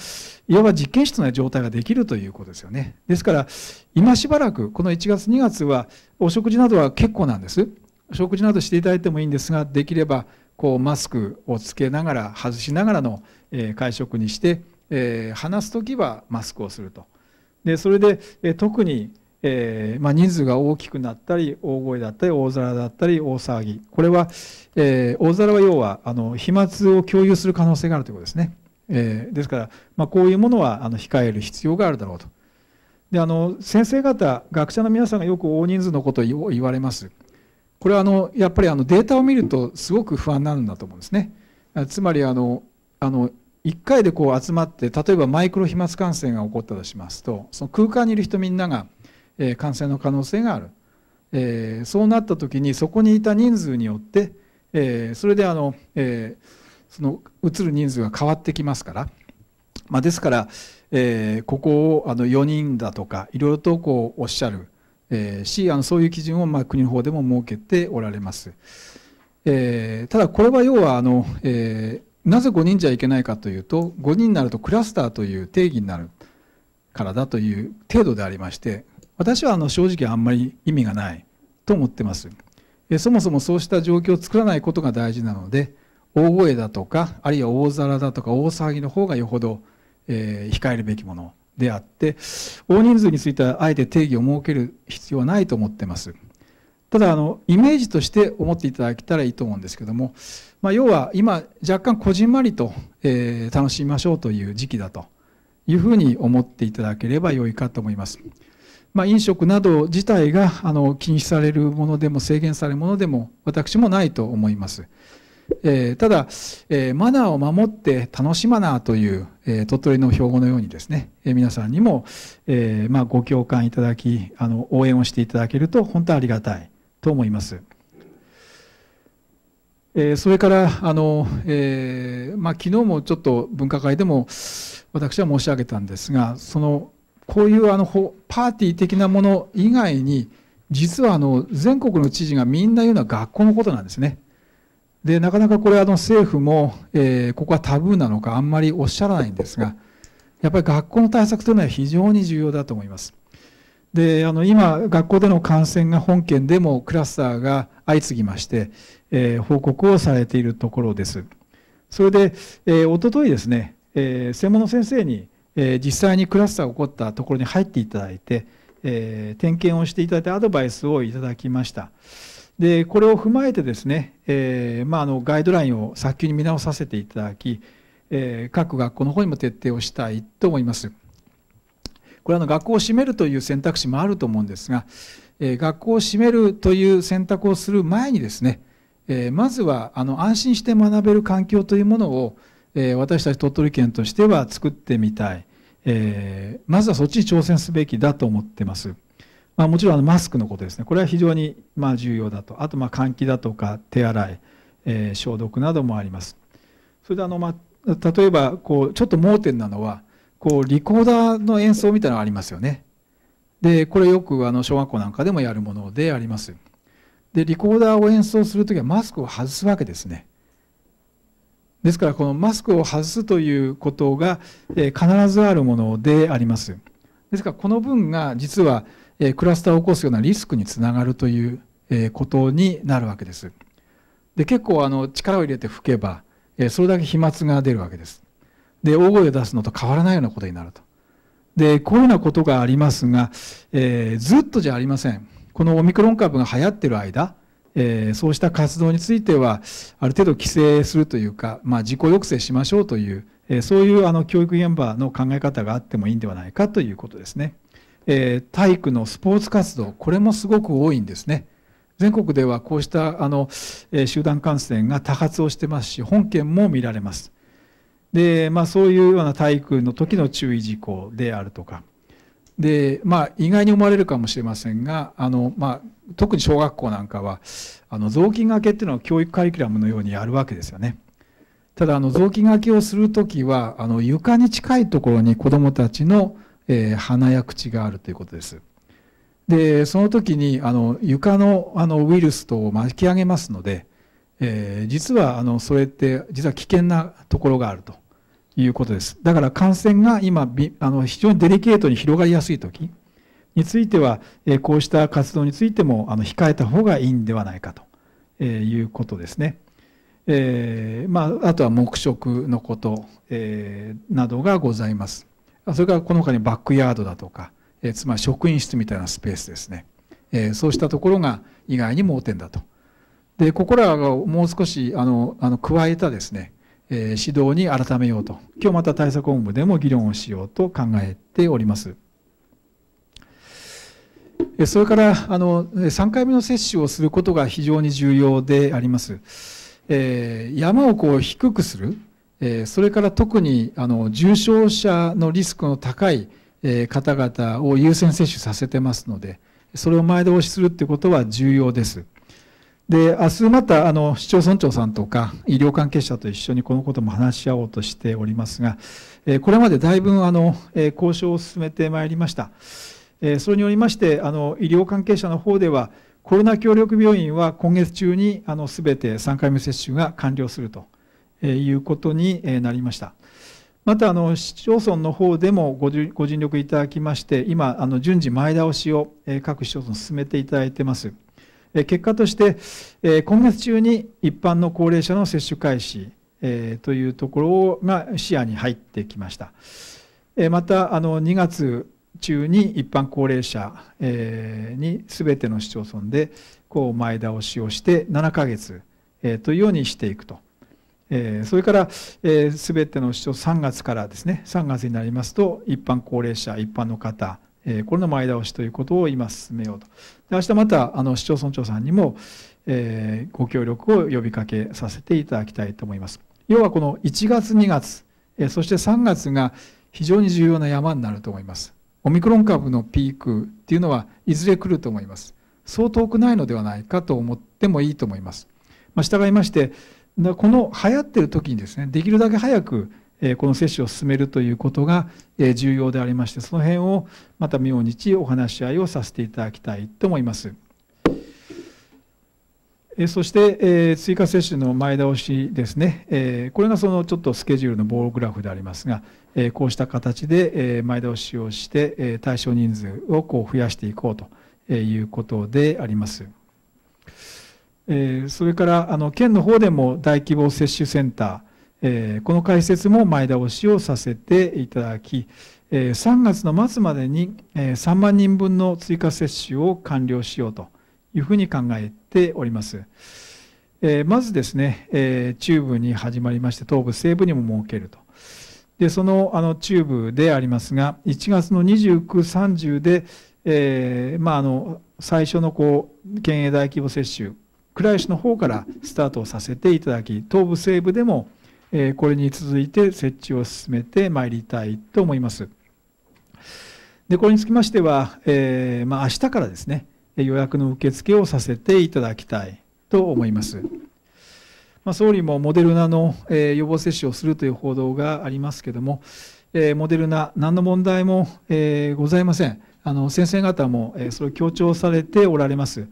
いわば実験室の状態ができるということですよねですから今しばらくこの1月2月はお食事などは結構なんですお食事などしていただいてもいいんですができればこうマスクをつけながら外しながらの、え会食にして、え話す時はマスクをするとでそれで、え特に、えま人数が大きくなったり大声だったり大皿だったり大騒ぎこれは、え大皿は要はあの飛沫を共有する可能性があるということですね。えー、ですから、まあ、こういうものはあの控える必要があるだろうと。であの先生方学者の皆さんがよく大人数のことを言われます。これはあのやっぱりあのデータを見るとすごく不安なんだと思うんですね。つまりあのあの1回でこう集まって例えばマイクロ飛沫感染が起こったとしますとその空間にいる人みんなが、えー、感染の可能性がある、えー、そうなった時にそこにいた人数によって、えー、それであの、えーその移る人数が変わってきますから、まあ、ですから、えー、ここをあの4人だとかいろいろとこうおっしゃる、えー、しあのそういう基準をまあ国の方でも設けておられます。えー、ただこれは要はあの、えー、なぜ5人じゃいけないかというと5人になるとクラスターという定義になるからだという程度でありまして私はあの正直あんまり意味がないと思ってます。えー、そもそもそうした状況を作らないことが大事なので、大声だとかあるいは大皿だとか大騒ぎの方がよほど、えー、控えるべきものであって大人数についてはあえて定義を設ける必要はないと思ってます。ただあのイメージとして思っていただけたらいいと思うんですけども、まあ、要は今若干こじんまりと、えー、楽しみましょうという時期だというふうに思っていただければ良いかと思います。まあ、飲食など自体があの禁止されるものでも制限されるものでも私もないと思います。えー、ただ、えー、マナーを守って楽しまなという、えー、鳥取の標語のようにですね、え皆さんにも、えまあ、ご共感いただきあの応援をしていただけると本当ありがたいと思います。えそれからあの、えまあ、昨日もちょっと分科会でも私は申し上げたんですがそのこういうあのパーティー的なもの以外に実はあの全国の知事がみんな言うのは学校のことなんですね。でなかなかこれあの政府も、えー、ここはタブーなのかあんまりおっしゃらないんですがやっぱり学校の対策というのは非常に重要だと思います。であの今学校での感染が本県でもクラスターが相次ぎまして、えー、報告をされているところです。それで、えー、おとといですね、えー、専門の先生に、えー、実際にクラスターが起こったところに入っていただいて、えー、点検をしていただいてアドバイスをいただきました。でこれを踏まえてですね、えー、まあ、あのガイドラインを早急に見直させていただき、えー、各学校の方にも徹底をしたいと思います。これはの学校を閉めるという選択肢もあると思うんですが、えー、学校を閉めるという選択をする前にですね、えまずはあの安心して学べる環境というものを、え私たち鳥取県としては作ってみたい、えまずはそっちに挑戦すべきだと思ってます。まあ、もちろんあのマスクのことですねこれは非常にま重要だとあとま換気だとか手洗い、えー、消毒などもありますそれであの、まあ、例えばこうちょっと盲点なのはこうリコーダーの演奏みたいなのがありますよねでこれよくあの小学校なんかでもやるものでありますでリコーダーを演奏するときはマスクを外すわけですねですからこのマスクを外すということが必ずあるものでありますですからこの文が実はえクラスターを起こすようなリスクにつながるという、えことになるわけです。で結構あの力を入れて吹けば、えそれだけ飛沫が出るわけです。で大声を出すのと変わらないようなことになると。でこういうようなことがありますが、えー、ずっとじゃありません。このオミクロン株が流行ってる間、えー、そうした活動についてはある程度規制するというか、まあ、自己抑制しましょうという、えー、そういうあの教育現場の考え方があってもいいんではないかということですね。えー、体育のスポーツ活動、これもすごく多いんですね。全国ではこうしたあの、えー、集団感染が多発をしてますし、本件も見られます。で、まあそういうような体育の時の注意事項であるとか、で、まあ意外に思われるかもしれませんが、あの、まあ特に小学校なんかは、あの雑巾がけっていうのは教育カリキュラムのようにやるわけですよね。ただ、あの雑巾がけをするときは、あの床に近いところに子どもたちのえー、鼻や口があるということです。でその時にあの床のあのウイルスと巻き上げますので、えー、実はあのそれって実は危険なところがあるということです。だから感染が今あの非常にデリケートに広がりやすい時については、えこうした活動についてもあの控えた方がいいんではないかと、えいうことですね。えー、まあ、あとは黙食のこと、えー、などがございます。それからこの他にバックヤードだとか、えー、つまり職員室みたいなスペースですね、えー、そうしたところが意外に盲点だと。でここらをもう少しあのあの加えたですね、えー、指導に改めようと今日また対策本部でも議論をしようと考えております。それからあの3回目の接種をすることが非常に重要であります。えー、山をこう低くするえそれから特にあの重症者のリスクの高い、え方々を優先接種させてますので、それを前倒しするってことは重要です。で、明日また、あの、市町村長さんとか、医療関係者と一緒にこのことも話し合おうとしておりますが、えこれまでだいぶ、あの、え交渉を進めてまいりました。えそれによりまして、あの、医療関係者の方では、コロナ協力病院は今月中に、あの、すべて3回目接種が完了すると。いうことになりました。またあの市町村の方でもごご尽力いただきまして今あの順次前倒しを各市町村進めていただいてます結果として今月中に一般の高齢者の接種開始というところが視野に入ってきましたまたあの2月中に一般高齢者に全ての市町村でこう前倒しをして7ヶ月というようにしていくと。えー、それから、えー、全ての市町3月からですね3月になりますと一般高齢者一般の方、えー、これの前倒しということを今進めようとで明日またあの市町村長さんにも、えー、ご協力を呼びかけさせていただきたいと思います要はこの1月2月、えー、そして3月が非常に重要な山になると思いますオミクロン株のピークっていうのはいずれ来ると思いますそう遠くないのではないかと思ってもいいと思います、まあ、従いましてだこの流行ってる時にですねできるだけ早くこの接種を進めるということが重要でありましてその辺をまた明日お話し合いをさせていただきたいと思います。そして追加接種の前倒しですね、これがそのちょっとスケジュールの棒グラフでありますが、こうした形で前倒しをして対象人数をこう増やしていこうということであります。えー、それからあの県の方でも大規模接種センター、えー、この開設も前倒しをさせていただき、えー、3月の末までに、えー、3万人分の追加接種を完了しようというふうに考えております。えー、まずですね、えー、中部に始まりまして、東部、西部にも設けると。で、そのあの中部でありますが、1月の29、30で、えーまあ、あの最初のこう県営大規模接種倉石の方からスタートをさせていただき東部西部でもこれに続いて設置を進めてまいりたいと思います。でこれにつきましては、えー、まあ、明日からですね予約の受付をさせていただきたいと思います。まあ、総理もモデルナの、え予防接種をするという報道がありますけども、えモデルナ、何の問題も、えございません。あの先生方も、えそれを強調されておられます。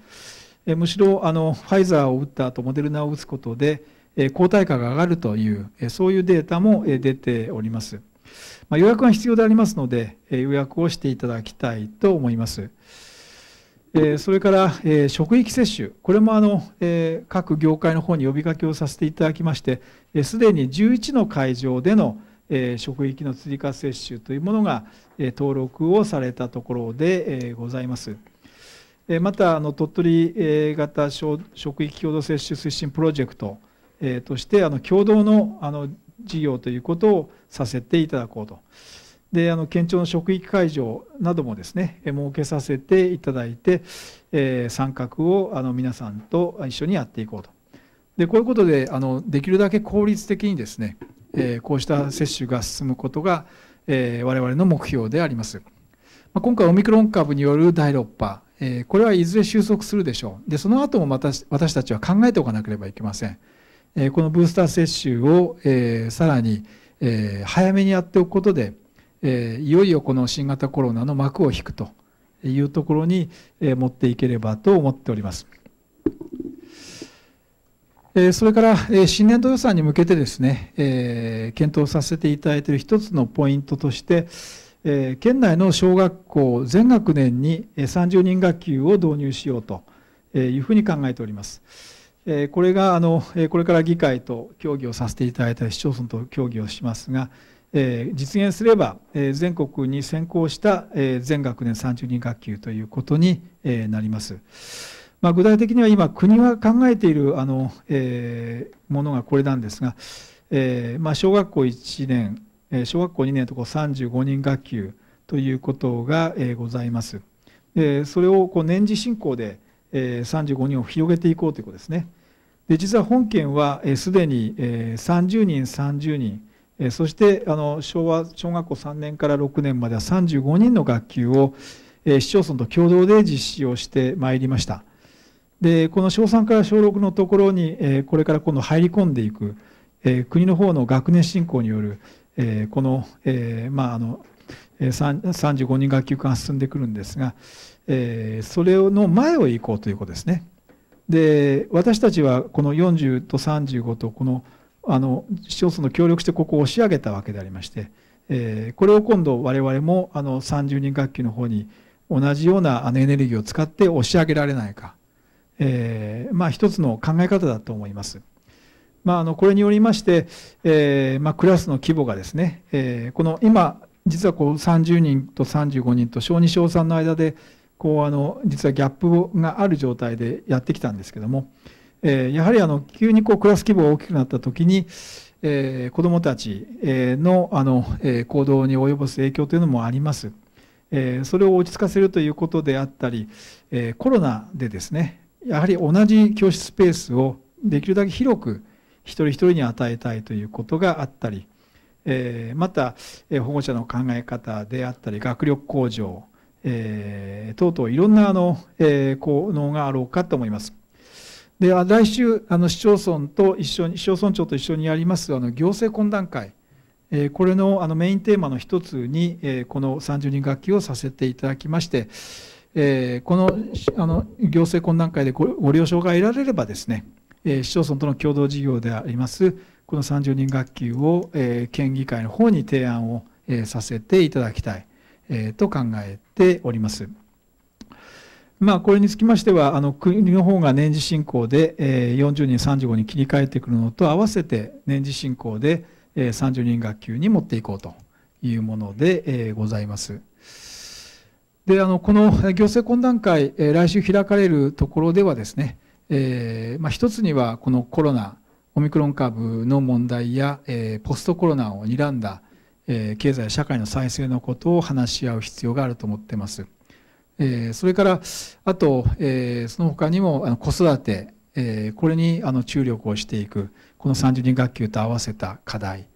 むしろあのファイザーを打った後モデルナを打つことで抗体価が上がるというそういうデータも出ております、まあ、予約が必要でありますので予約をしていただきたいと思いますそれから職域接種これもあの各業界の方に呼びかけをさせていただきましてすでに11の会場での職域の追加接種というものが登録をされたところでございます。またあの鳥取型職域共同接種推進プロジェクトとしてあの共同のあの事業ということをさせていただこうと。であの県庁の職域会場などもですね設けさせていただいて、えー、参画をあの皆さんと一緒にやっていこうとでこういうことであのできるだけ効率的にですね、えー、こうした接種が進むことが、えー、我々の目標であります、まあ、今回オミクロン株による第6波えこれはいずれ収束するでしょう。で、その後もまた私たちは考えておかなければいけません。えこのブースター接種を、えさらに、え早めにやっておくことで、えいよいよこの新型コロナの幕を引くというところに、え持っていければと思っております。それから新年度予算に向けてですね、え検討させていただいている一つのポイントとして、え県内の小学校全学年に30人学級を導入しようというふうに考えております。えこれがあのこれから議会と協議をさせていただいた市町村と協議をしますが、え実現すれば、え全国に先行した、え全学年30人学級ということに、えなります。まあ、具体的には今国が考えているあの、えものがこれなんですが、えーまあ、小学校1年小学校2年とこう35人学級ということがございます。それをこう年次進行で35人を広げていこうということですね。で実は本県はすでに30人30人そしてあの昭和小学校3年から6年までは35人の学級を市町村と共同で実施をしてまいりましたでこの小3から小6のところにこれから今度入り込んでいく国の方の学年振興によるえー、この,、えーまあ、あの35人学級化が進んでくるんですが、えー、それの前を行こうということですね。で私たちはこの40と35とこのあの市町村協力してここを押し上げたわけでありまして、えー、これを今度我々もあの30人学級の方に同じようなあのエネルギーを使って押し上げられないか、えー、まあ一つの考え方だと思います。まあ、あのこれによりまして、えーまあ、クラスの規模がですね、えー、この今実はこう30人と35人と小2小3の間でこうあの実はギャップがある状態でやってきたんですけども、えー、やはりあの急にこうクラス規模が大きくなった時に、えー、子どもたちのあの、えー、行動に及ぼす影響というのもあります。えー、それを落ち着かせるということであったり、えー、コロナでですねやはり同じ教室スペースをできるだけ広く一人一人に与えたいということがあったり、えー、また、えー、保護者の考え方であったり学力向上、えー、等々いろんなあの、え効能があろうかと思います。で来週あの市町村と一緒に市町村長と一緒にやりますあの行政懇談会、えこれのあのメインテーマの一つに、えこの30人楽器をさせていただきまして、えこのあの行政懇談会でご了承が得られればですねえ市町村との共同事業でありますこの30人学級を、え県議会の方に提案を、えさせていただきたい、えと考えております。まあ、これにつきましてはあの国の方が年次進行で、え40人35に切り替えてくるのと合わせて年次進行で、え30人学級に持っていこうというもので、えございます。であのこの行政懇談会、え来週開かれるところではですねえー、まあ、一つにはこのコロナオミクロン株の問題や、えー、ポストコロナを睨んだ、えー、経済社会の再生のことを話し合う必要があると思っています。えそれからあと、えその他にもあの子育て、えこれにあの注力をしていくこの30人学級と合わせた課題、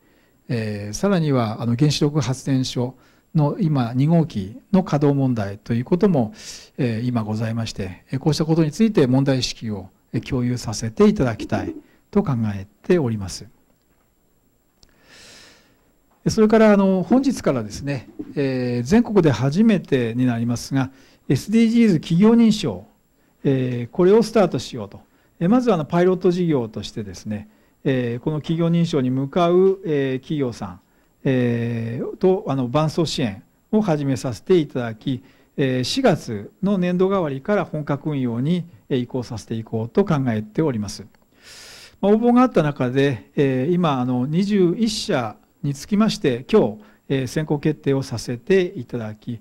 えさらにはあの原子力発電所の今2号機の稼働問題ということも、え今ございまして、こうしたことについて問題意識を共有させていただきたいと考えております。それからあの本日からですね、え全国で初めてになりますが、SDGs 企業認証、えこれをスタートしようと。えまずはあのパイロット事業としてですね、えこの企業認証に向かう、え企業さん、えー、とあの伴走支援を始めさせていただき、えー、4月の年度替わりから本格運用に移行させていこうと考えております。まあ、応募があった中で、えー、今あの21社につきまして今日、えー、選考決定をさせていただき、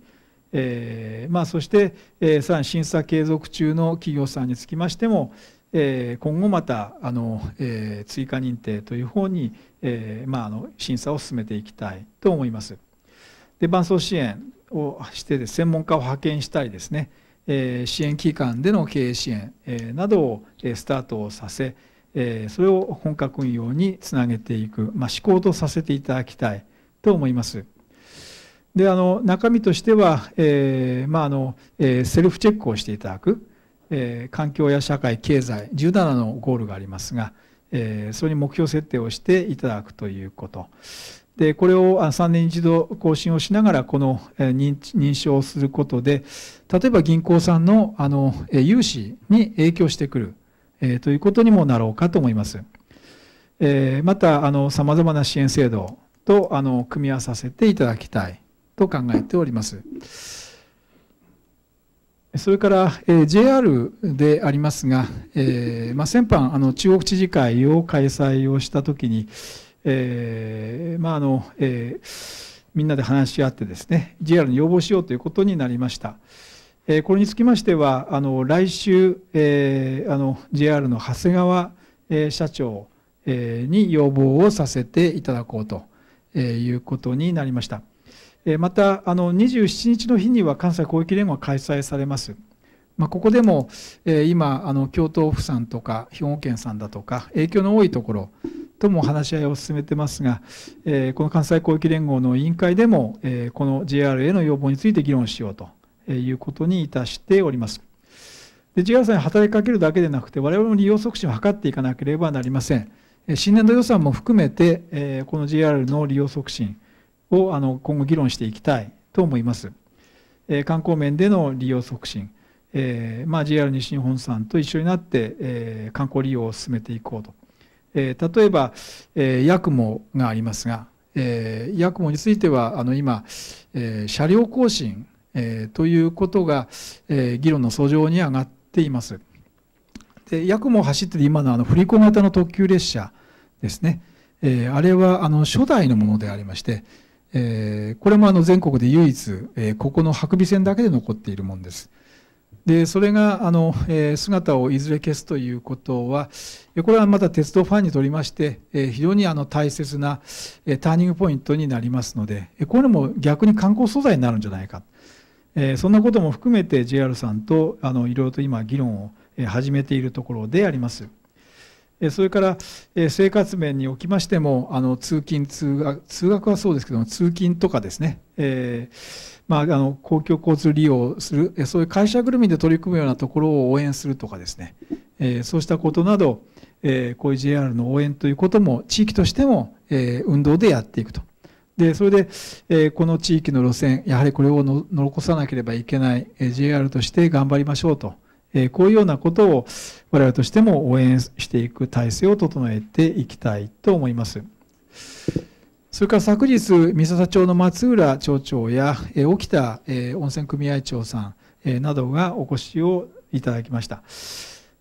えーまあ、そして、えー、さらに審査継続中の企業さんにつきましても、え今後またあの、え追加認定という方に、えまあ、あの審査を進めていきたいと思います。で伴走支援をして専門家を派遣したりですね、え支援機関での経営支援、えなどをスタートさせ、えそれを本格運用につなげていく、まあ、行とさせていただきたいと思います。であの中身としては、えーまああのえセルフチェックをしていただくえー、環境や社会経済17のゴールがありますが、えー、それに目標設定をしていただくということでこれを3年一度更新をしながらこの認証をすることで例えば銀行さんのあの融資に影響してくる、えー、ということにもなろうかと思います、えー、またあの様々な支援制度とあの組み合わさせていただきたいと考えております。それから、えー、JR でありますが、えーまあ、先般あの中国知事会を開催をしたときに、えーまああのえー、みんなで話し合ってですね JR に要望しようということになりました。えー、これにつきましてはあの来週、えー、あの JR の長谷川、え社長、えに要望をさせていただこうと、えいうことになりました。またあの27日の日には関西広域連合が開催されます。まあ、ここでも、え今あの京都府さんとか兵庫県さんだとか影響の多いところとも話し合いを進めてますが、えこの関西広域連合の委員会でも、えこの JR への要望について議論しようということにいたしております。で JR さんに働きかけるだけでなくて我々も利用促進を図っていかなければなりません。新年度予算も含めて、えこの JR の利用促進をあの今後議論していきたいと思います。えー、観光面での利用促進、えーまあ、JR 西日本さんと一緒になって、えー、観光利用を進めていこうと。えー、例えば、ヤクモがありますが、ヤクモについてはあの今、えー、車両更新、えー、ということが、えー、議論の訴状に上がっています。ヤクモを走っている今のあの振り子型の特急列車ですね、えー、あれはあの初代のものでありまして、えー、これもあの全国で唯一、えー、ここの白尾線だけで残っているものです。でそれがあの、えー、姿をいずれ消すということはこれはまた鉄道ファンにとりまして、えー、非常にあの大切な、えー、ターニングポイントになりますのでこれも逆に観光素材になるんじゃないか、えー、そんなことも含めて JR さんとあのいろいろと今議論を始めているところであります。それから生活面におきましても、あの通勤通学、通学はそうですけども、通勤とかですね、えー、まあ、あの公共交通利用する、そういう会社ぐるみで取り組むようなところを応援するとかですね、えー、そうしたことなど、えー、こういう JR の応援ということも、地域としても、え運動でやっていくと。で、それで、えこの地域の路線、やはりこれを残さなければいけない、え JR として頑張りましょうと。えこういうようなことを我々としても応援していく体制を整えていきたいと思います。それから昨日、三笹町の松浦町長や、えー、沖田、え温泉組合長さん、えなどがお越しをいただきました。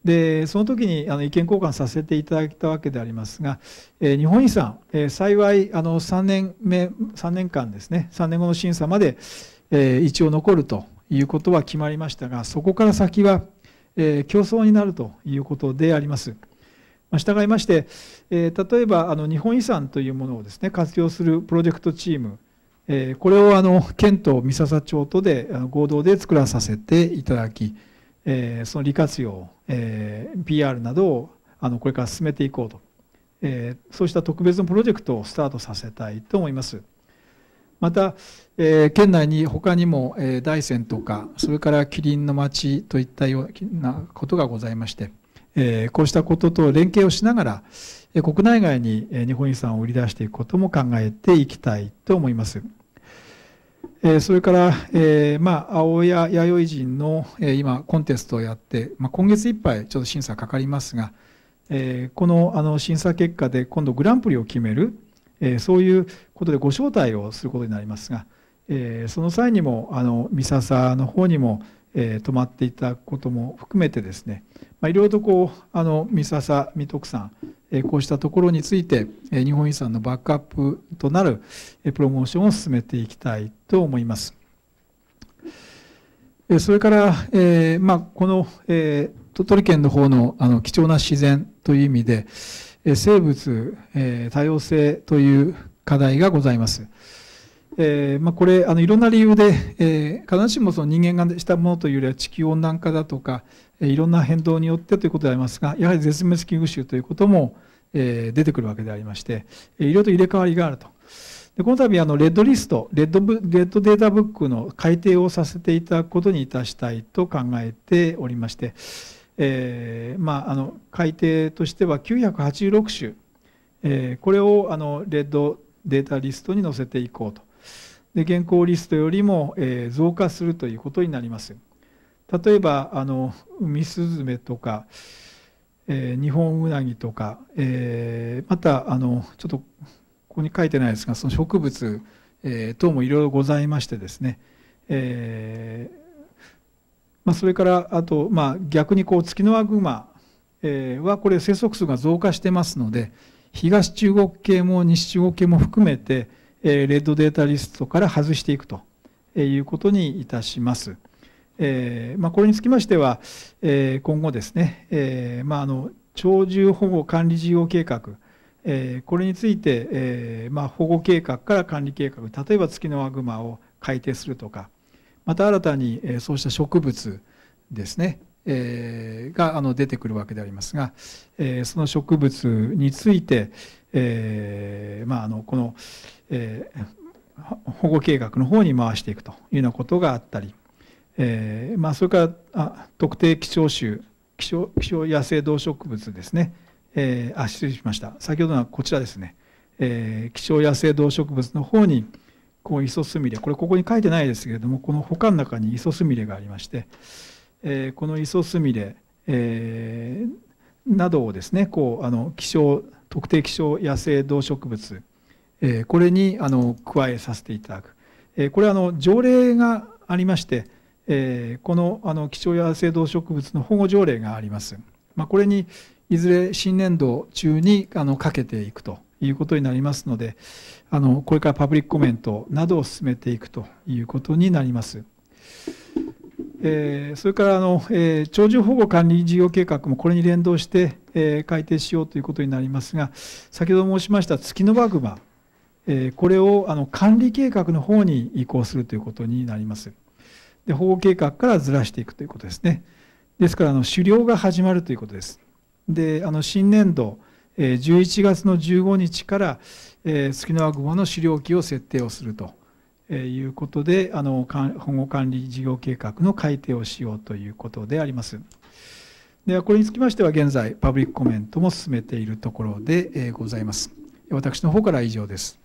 でその時にあの意見交換させていただいたわけでありますが、え日本遺産、え幸いあの3年目3年間ですね3年後の審査まで、え一応残るということは決まりましたがそこから先はえー、競争になるということであります。従いまして、えー、例えばあの日本遺産というものをですね活用するプロジェクトチーム、えー、これをあの県と三笹町とで合同で作らさせていただき、えー、その利活用、えー、PR などをあのこれから進めていこうと、えー、そうした特別のプロジェクトをスタートさせたいと思います。また、えー、県内に他にも、えー、大山とかそれから麒麟の町といったようなことがございまして、えー、こうしたことと連携をしながら、え国内外に、え日本遺産を売り出していくことも考えていきたいと思います。えそれから、えまあ、青谷弥生人の、え今コンテストをやって、まあ、今月いっぱいちょっと審査かかりますが、えこのあの審査結果で今度グランプリを決めるえそういうことでご招待をすることになりますが、えその際にもあの三笹の方にも、え泊まっていただくことも含めてですね、まあ、いろいろとこうあの三笹三徳さん、えこうしたところについて、え日本遺産のバックアップとなる、えプロモーションを進めていきたいと思います。それから、えまあ、この、え鳥取県の方のあの貴重な自然という意味で、生物、え多様性という課題がございます。えまこれあのいろんな理由で、え必ずしもその人間がしたものというよりは地球温暖化だとか、えいろんな変動によってということでありますがやはり絶滅危惧種ということも、え出てくるわけでありまして、えいろいろと入れ替わりがあると。でこの度あのレッドリストレッドブ、レッドデータブックの改定をさせていただくことにいたしたいと考えておりまして、えー、まあ、あの改定としては986種、えー、これをあのレッドデータリストに載せていこうとで現行リストよりも、えー、増加するということになります例えばあのウミスズメとか、えー、日本ウナギとか、えまたあのちょっとここに書いてないですがその植物、え等もいろいろございましてですね、えまあ、それからあと、まあ、逆にこうツキノワグマはこれ生息数が増加してますので東中国系も西中国系も含めてレッドデータリストから外していくということにいたします。えーまあ、これにつきましては、えー、今後ですね、えーまあ、あの鳥獣保護管理事業計画、えー、これについて、えーまあ、保護計画から管理計画例えば月のワグマを改定するとかまた新たに、えそうした植物ですね、えがあの出てくるわけでありますが、えその植物について、えー、まあ、あのこの、え保護計画の方に回していくというようなことがあったり、えまあ、それからあ特定希少種希少希少野生動植物ですね、えあ失礼しました先ほどのはこちらですね、え希少野生動植物の方に、こうイソスミレこれここに書いてないですけれどもこの他の中にイソスミレがありまして、えー、このイソスミレ、えー、などをですねこうあの希少特定希少野生動植物、えー、これにあの加えさせていただく、えー、これはあの条例がありまして、えー、このあの希少野生動植物の保護条例があります。まあ、これにいずれ新年度中にあのかけていくということになりますのであのこれからパブリックコメントなどを進めていくということになります。えー、それからあの、えー、長寿保護管理事業計画もこれに連動して、えー、改定しようということになりますが先ほど申しましたツキノワグマ、えー、これをあの管理計画の方に移行するということになります。で保護計画からずらしていくということですね。ですからあの狩猟が始まるということです。であの新年度11月の15日から月の輪雲の資料期を設定をするということであの保護管理事業計画の改定をしようということであります。ではこれにつきましては現在パブリックコメントも進めているところでございます。私の方から以上です。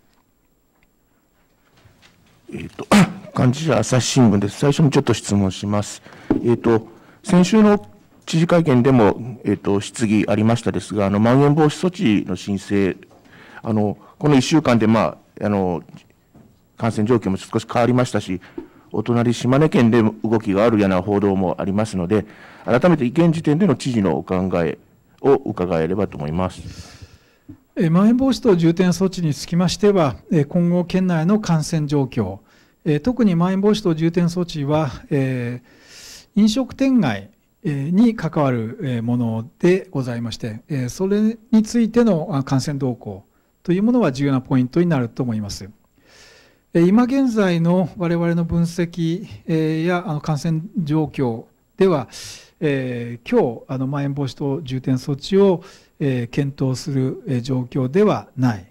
えーと、と幹事社朝日新聞です。最初にちょっと質問します。えーと先週の知事会見でも、えーと、質疑ありましたですが、あのまん延防止措置の申請、あのこの1週間で、まあ、あの感染状況も少し変わりましたし、お隣、島根県で動きがあるような報道もありますので、改めて現時点での知事のお考えを伺えればと思います。えまん延防止等重点措置につきましては、え今後、県内の感染状況、え特にまん延防止等重点措置は、え飲食店街に関わるものでございまして、それについての感染動向というものは重要なポイントになると思います。今現在の我々の分析や感染状況では、今日、あのまん延防止等重点措置を検討する状況ではない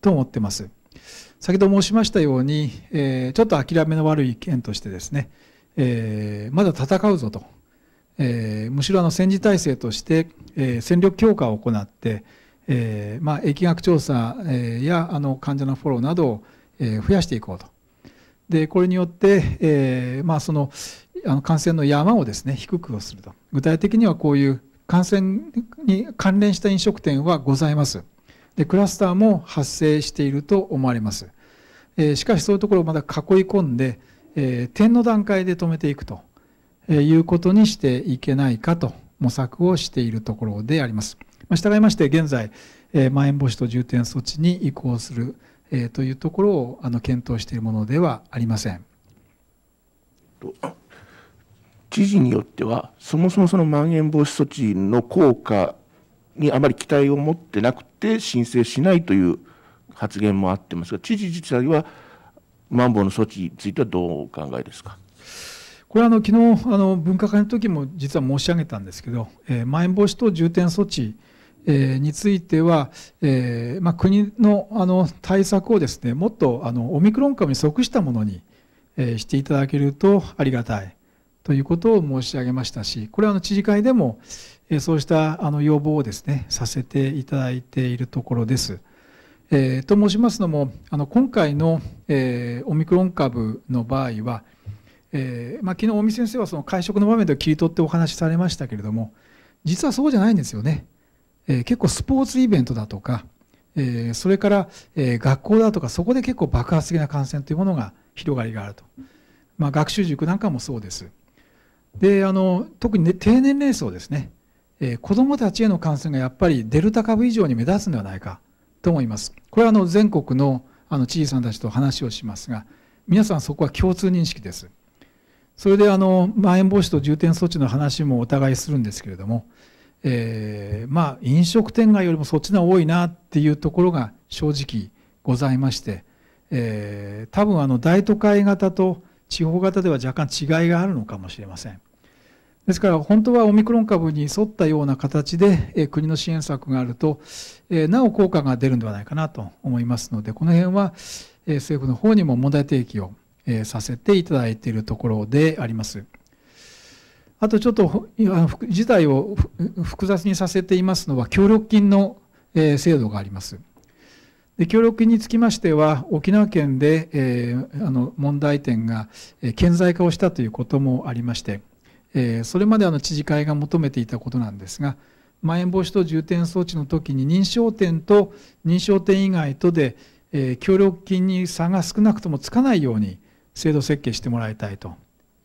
と思ってます。先ほど申しましたように、ちょっと諦めの悪い見としてですね、まだ戦うぞと。えー、むしろあの戦時体制として、えー、戦力強化を行って、えーまあ、疫学調査、えー、やあの患者のフォローなどを、えー、増やしていこうと。でこれによって、えーまあ、そのあの感染の山をですね低くをすると具体的にはこういう感染に関連した飲食店はございますでクラスターも発生していると思われます、えー、しかしそういうところをまだ囲い込んで、えー、点の段階で止めていくということにしていけないかと模索をしているところであります。ま従いまして現在、えまん延防止等重点措置に移行する、えというところをあの検討しているものではありません。知事によってはそもそもそのまん延防止措置の効果にあまり期待を持ってなくて申請しないという発言もあってますが知事自体はまん防の措置についてはどうお考えですか。これはあの昨日あの分科会の時も実は申し上げたんですけど、えー、まん延防止等重点措置については、えーまあ、国のあの対策をですねもっとあのオミクロン株に即したものに、えー、していただけるとありがたいということを申し上げましたしこれはあの知事会でも、えー、そうしたあの要望をですねさせていただいているところです。えー、と申しますのもあの今回の、えー、オミクロン株の場合はえーまあ、昨日、尾身先生はその会食の場面で切り取ってお話しされましたけれども、実はそうじゃないんですよね。えー、結構スポーツイベントだとか、えー、それから、えー、学校だとか、そこで結構爆発的な感染というものが広がりがあると。まあ、学習塾なんかもそうです。で、あの、特に、ね、低年齢層ですね。えー、子どもたちへの感染がやっぱりデルタ株以上に目立つんではないかと思います。これはあの全国のあの知事さんたちと話をしますが、皆さんそこは共通認識です。それであのまん延防止と重点措置の話もお互いするんですけれども、えー、まあ飲食店街よりもそっちの方が多いなっていうところが正直ございまして、えー、多分あの大都会型と地方型では若干違いがあるのかもしれません。ですから本当はオミクロン株に沿ったような形で国の支援策があるとなお効果が出るんではないかなと思いますのでこの辺は政府の方にも問題提起をえさせていただいているところであります。あとちょっと事態を複雑にさせていますのは協力金の制度があります。で協力金につきましては沖縄県で、えー、あの問題点が顕在化をしたということもありまして、えー、それまであの知事会が求めていたことなんですがまん延防止等重点措置の時に認証店と認証店以外とで、えー、協力金に差が少なくともつかないように制度設計してもらいたいと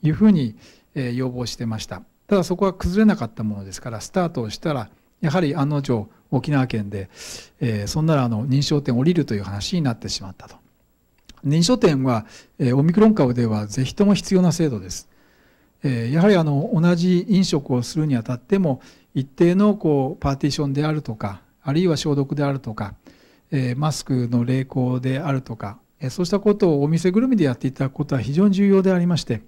いうふうに要望してましたただそこは崩れなかったものですからスタートをしたらやはり案の定沖縄県で、えー、そんならあの認証店降りるという話になってしまったと認証店は、えー、オミクロン株ではぜひとも必要な制度です、えー、やはりあの同じ飲食をするにあたっても一定のこうパーティションであるとかあるいは消毒であるとか、えマスクの励行であるとかそうしたことをお店ぐるみでやっていただくことは非常に重要でありまして、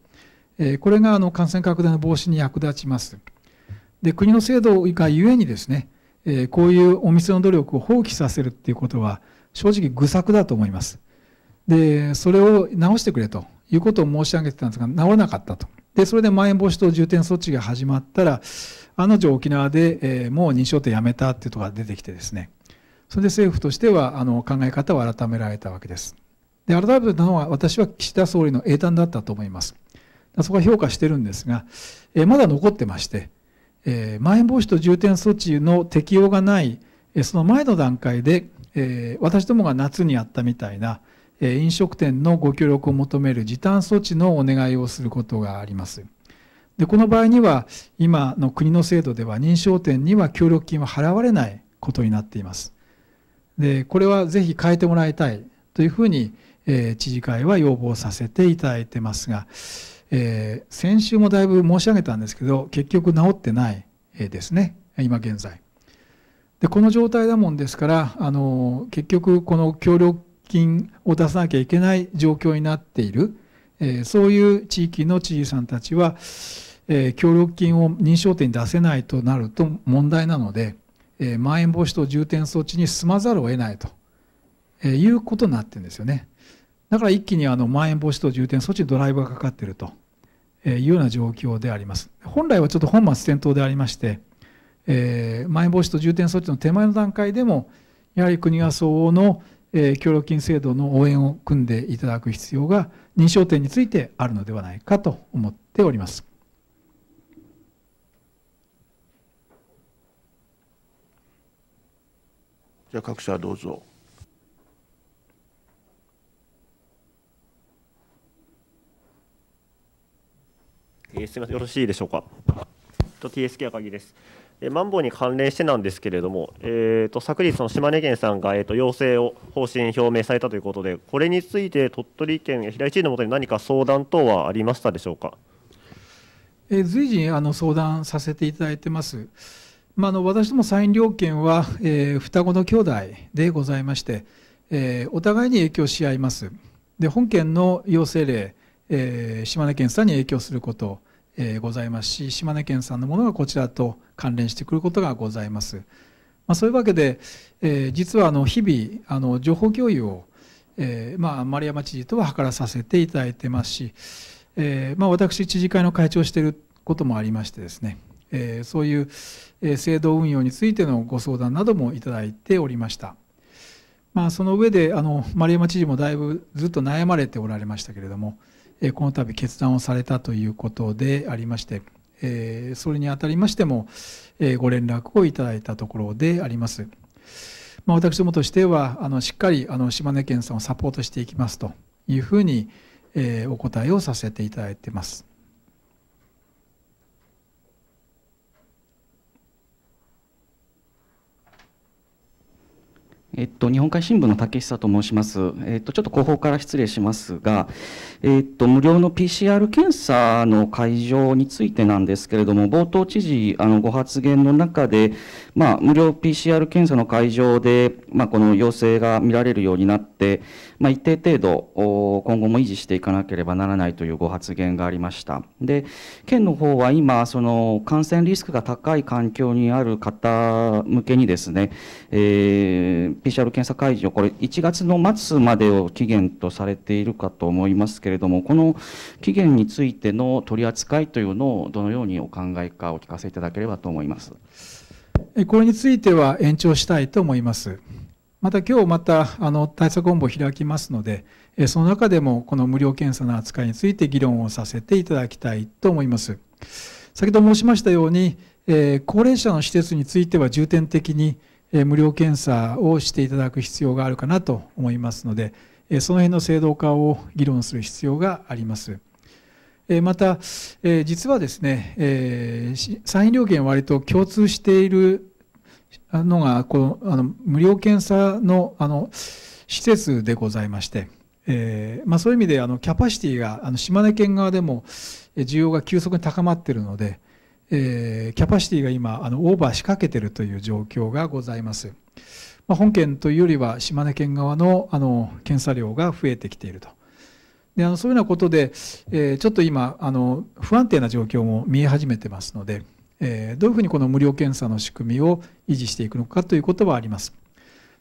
これがあの感染拡大の防止に役立ちます。で、国の制度がゆえにですね、こういうお店の努力を放棄させるっていうことは、正直愚策だと思います。で、それを直してくれということを申し上げてたんですが、直らなかったと。で、それでまん延防止等重点措置が始まったら、あの定沖縄で、えもう認証店やめたっていうところが出てきてですね、それで政府としてはあの考え方を改められたわけです。で、改めてのは私は岸田総理の英断だったと思います。そこは評価してるんですが、えまだ残ってまして、えー、まん延防止等重点措置の適用がない、えその前の段階で、えー、私どもが夏にやったみたいな、え飲食店のご協力を求める時短措置のお願いをすることがあります。でこの場合には今の国の制度では認証店には協力金は払われないことになっています。でこれはぜひ変えてもらいたいというふうにえ知事会は要望させていただいてますが、え先週もだいぶ申し上げたんですけど結局治ってないですね今現在。でこの状態だもんですからあの結局この協力金を出さなきゃいけない状況になっている、えそういう地域の知事さんたちは、え協力金を認証店に出せないとなると問題なので、えまん延防止等重点措置に進まざるを得ないと、えいうことになってるんですよね。だから一気にあのまん延防止等重点措置にドライブがかかっているというような状況であります。本来はちょっと本末転倒でありまして、えー、まん延防止等重点措置の手前の段階でも、やはり国が相応の、え協力金制度の応援を組んでいただく必要が認証店についてあるのではないかと思っております。じゃあ各社どうぞ。えー、すみません、よろしいでしょうか。と TSK 赤木です。えマンボウに関連してなんですけれども、えーと、昨日、の島根県さんが、えーと、要請を方針表明されたということで、これについて鳥取県平井知事のもとに何か相談等はありましたでしょうか。えー、随時あの相談させていただいてます。まあ、あの私どもサイン料券は、えー、双子の兄弟でございまして、えー、お互いに影響し合います。で本件の要請例えー、島根県産に影響すること、えー、ございますし島根県産のものがこちらと関連してくることがございます。まあ、そういうわけで、えー、実はあの日々あの情報共有を、えーまあ、丸山知事とは図らさせていただいてますし、えーまあ、私知事会の会長をしていることもありましてですね、えー、そういう、え制度運用についてのご相談などもいただいておりました。まあ、その上であの丸山知事もだいぶずっと悩まれておられましたけれども、この度決断をされたということでありまして、それにあたりましても、ご連絡をいただいたところであります。まあ、私どもとしては、あのしっかりあの島根県さんをサポートしていきますというふうに、えお答えをさせていただいています。えっと、日本海新聞の竹久と申します、えっと、ちょっと後方から失礼しますが、えっと、無料の PCR 検査の会場についてなんですけれども、冒頭知事、あのご発言の中で、まあ、無料 PCR 検査の会場で、まあ、この陽性が見られるようになって、まあ、一定程度、今後も維持していかなければならないというご発言がありました。で県の方は今その感染リスクが高い環境にある方向けにですね、えー PCR 検査会場、これ1月の末までを期限とされているかと思いますけれども、この期限についての取り扱いというのをどのようにお考えかお聞かせいただければと思います。これについては延長したいと思います。また今日またあの対策本部を開きますので、その中でもこの無料検査の扱いについて議論をさせていただきたいと思います。先ほど申しましたように、高齢者の施設については重点的にえ無料検査をしていただく必要があるかなと思いますので、えその辺の制度化を議論する必要があります。えまた、え実はですね、え産院料金は割と共通しているのがこのあの無料検査のあの施設でございまして、えー、まあ、そういう意味であのキャパシティがあが島根県側でも需要が急速に高まっているので、えー、キャパシティが今あのオーバーしかけてるという状況がございます。まあ、本県というよりは島根県側のあの検査量が増えてきていると。であのそういうようなことで、えー、ちょっと今あの不安定な状況も見え始めてますので、えー、どういうふうにこの無料検査の仕組みを維持していくのかということはあります。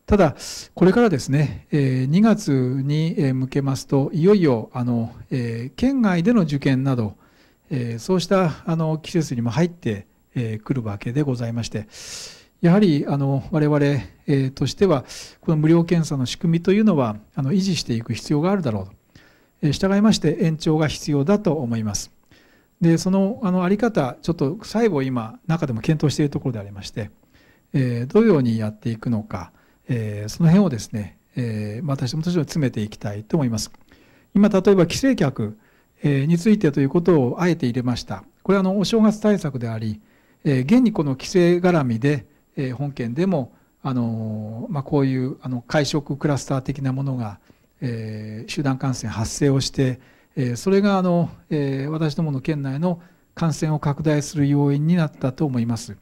ただ、これからですね、え2月に向けますと、いよいよあの、え県外での受験など、えそうしたあの季節にも入ってく、えー、るわけでございまして、やはりあの我々、えー、としては、この無料検査の仕組みというのはあの維持していく必要があるだろうと、えー、従いまして延長が必要だと思います。で、そのあのあり方、ちょっと最後、今、中でも検討しているところでありまして、えー、どのようにやっていくのか、えー、その辺をですね、えー、私どもとしても詰めていきたいと思います。今、例えば、規制客、についてということをあえて入れました。これはあのお正月対策であり、え現にこの規制絡みで、え本件でもあの、まあ、こういうあの会食クラスター的なものが、え集団感染発生をして、えそれがあの、え私どもの県内の感染を拡大する要因になったと思います。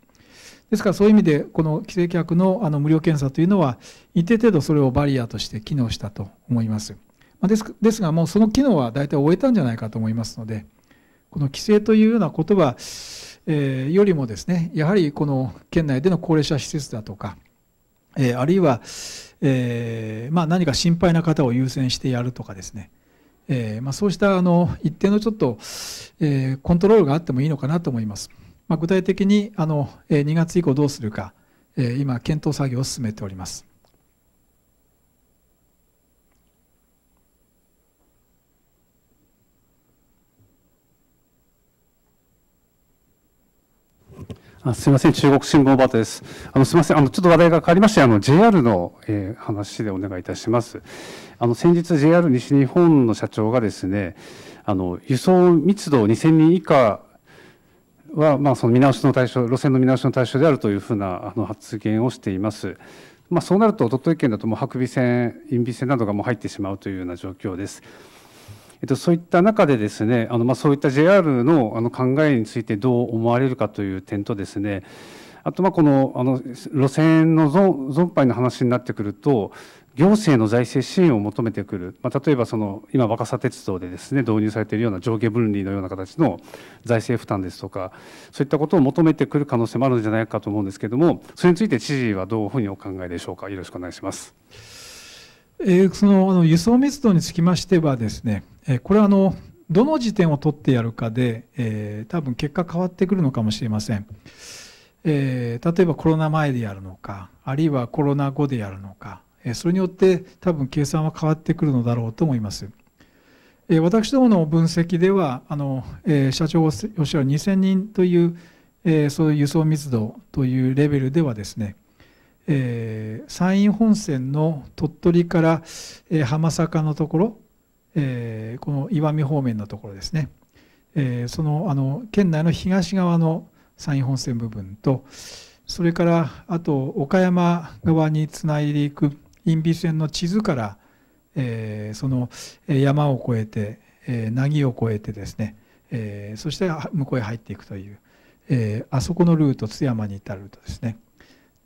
ですからそういう意味でこの規制客のあの無料検査というのは一定程度それをバリアとして機能したと思います。まあ、ですですがもうその機能は大体終えたんじゃないかと思いますのでこの規制というようなことは、えー、よりもですねやはりこの県内での高齢者施設だとか、えー、あるいは、えーまあ、何か心配な方を優先してやるとかですね、えーまあ、そうしたあの一定のちょっと、えー、コントロールがあってもいいのかなと思います。まあ、具体的にあの2月以降どうするか、今、検討作業を進めております。あすみません、中国新聞バートです。あのすみません、あのちょっと話題が変わりまして、あの JR の、えー、話でお願いいたします。あの先日 JR 西日本の社長がですね、あの輸送密度2000人以下はまあその見直しの対象、路線の見直しの対象であるというふうなあの発言をしています。まあそうなると鳥取県だともう白尾線、因美線などがもう入ってしまうというような状況です。えっと、そういった中でですねあの、まあ、そういった JR のあの考えについてどう思われるかという点とですねあとまあこのあの路線の存廃の話になってくると行政の財政支援を求めてくる、まあ、例えばその今若狭鉄道でですね導入されているような上下分離のような形の財政負担ですとかそういったことを求めてくる可能性もあるんじゃないかと思うんですけれどもそれについて知事はどういうふうにお考えでしょうかよろしくお願いします。そのあの輸送密度につきましてはですね、これはあのどの時点を取ってやるかで、えー、多分結果変わってくるのかもしれません、えー、例えばコロナ前でやるのかあるいはコロナ後でやるのか、えー、それによって多分計算は変わってくるのだろうと思います、え私どもの分析ではあの、え社長がおっしゃる2000人という、えそういう輸送密度というレベルではですねえー、山陰本線の鳥取から、えー、浜坂のところ、えー、この岩見方面のところですね、えー、そのあの県内の東側の山陰本線部分とそれからあと岡山側につないでいく因美線の地図から、えー、その山を越えて、えー、凪を越えてですね、えー、そして向こうへ入っていくという、えー、あそこのルート津山に至るルートですね。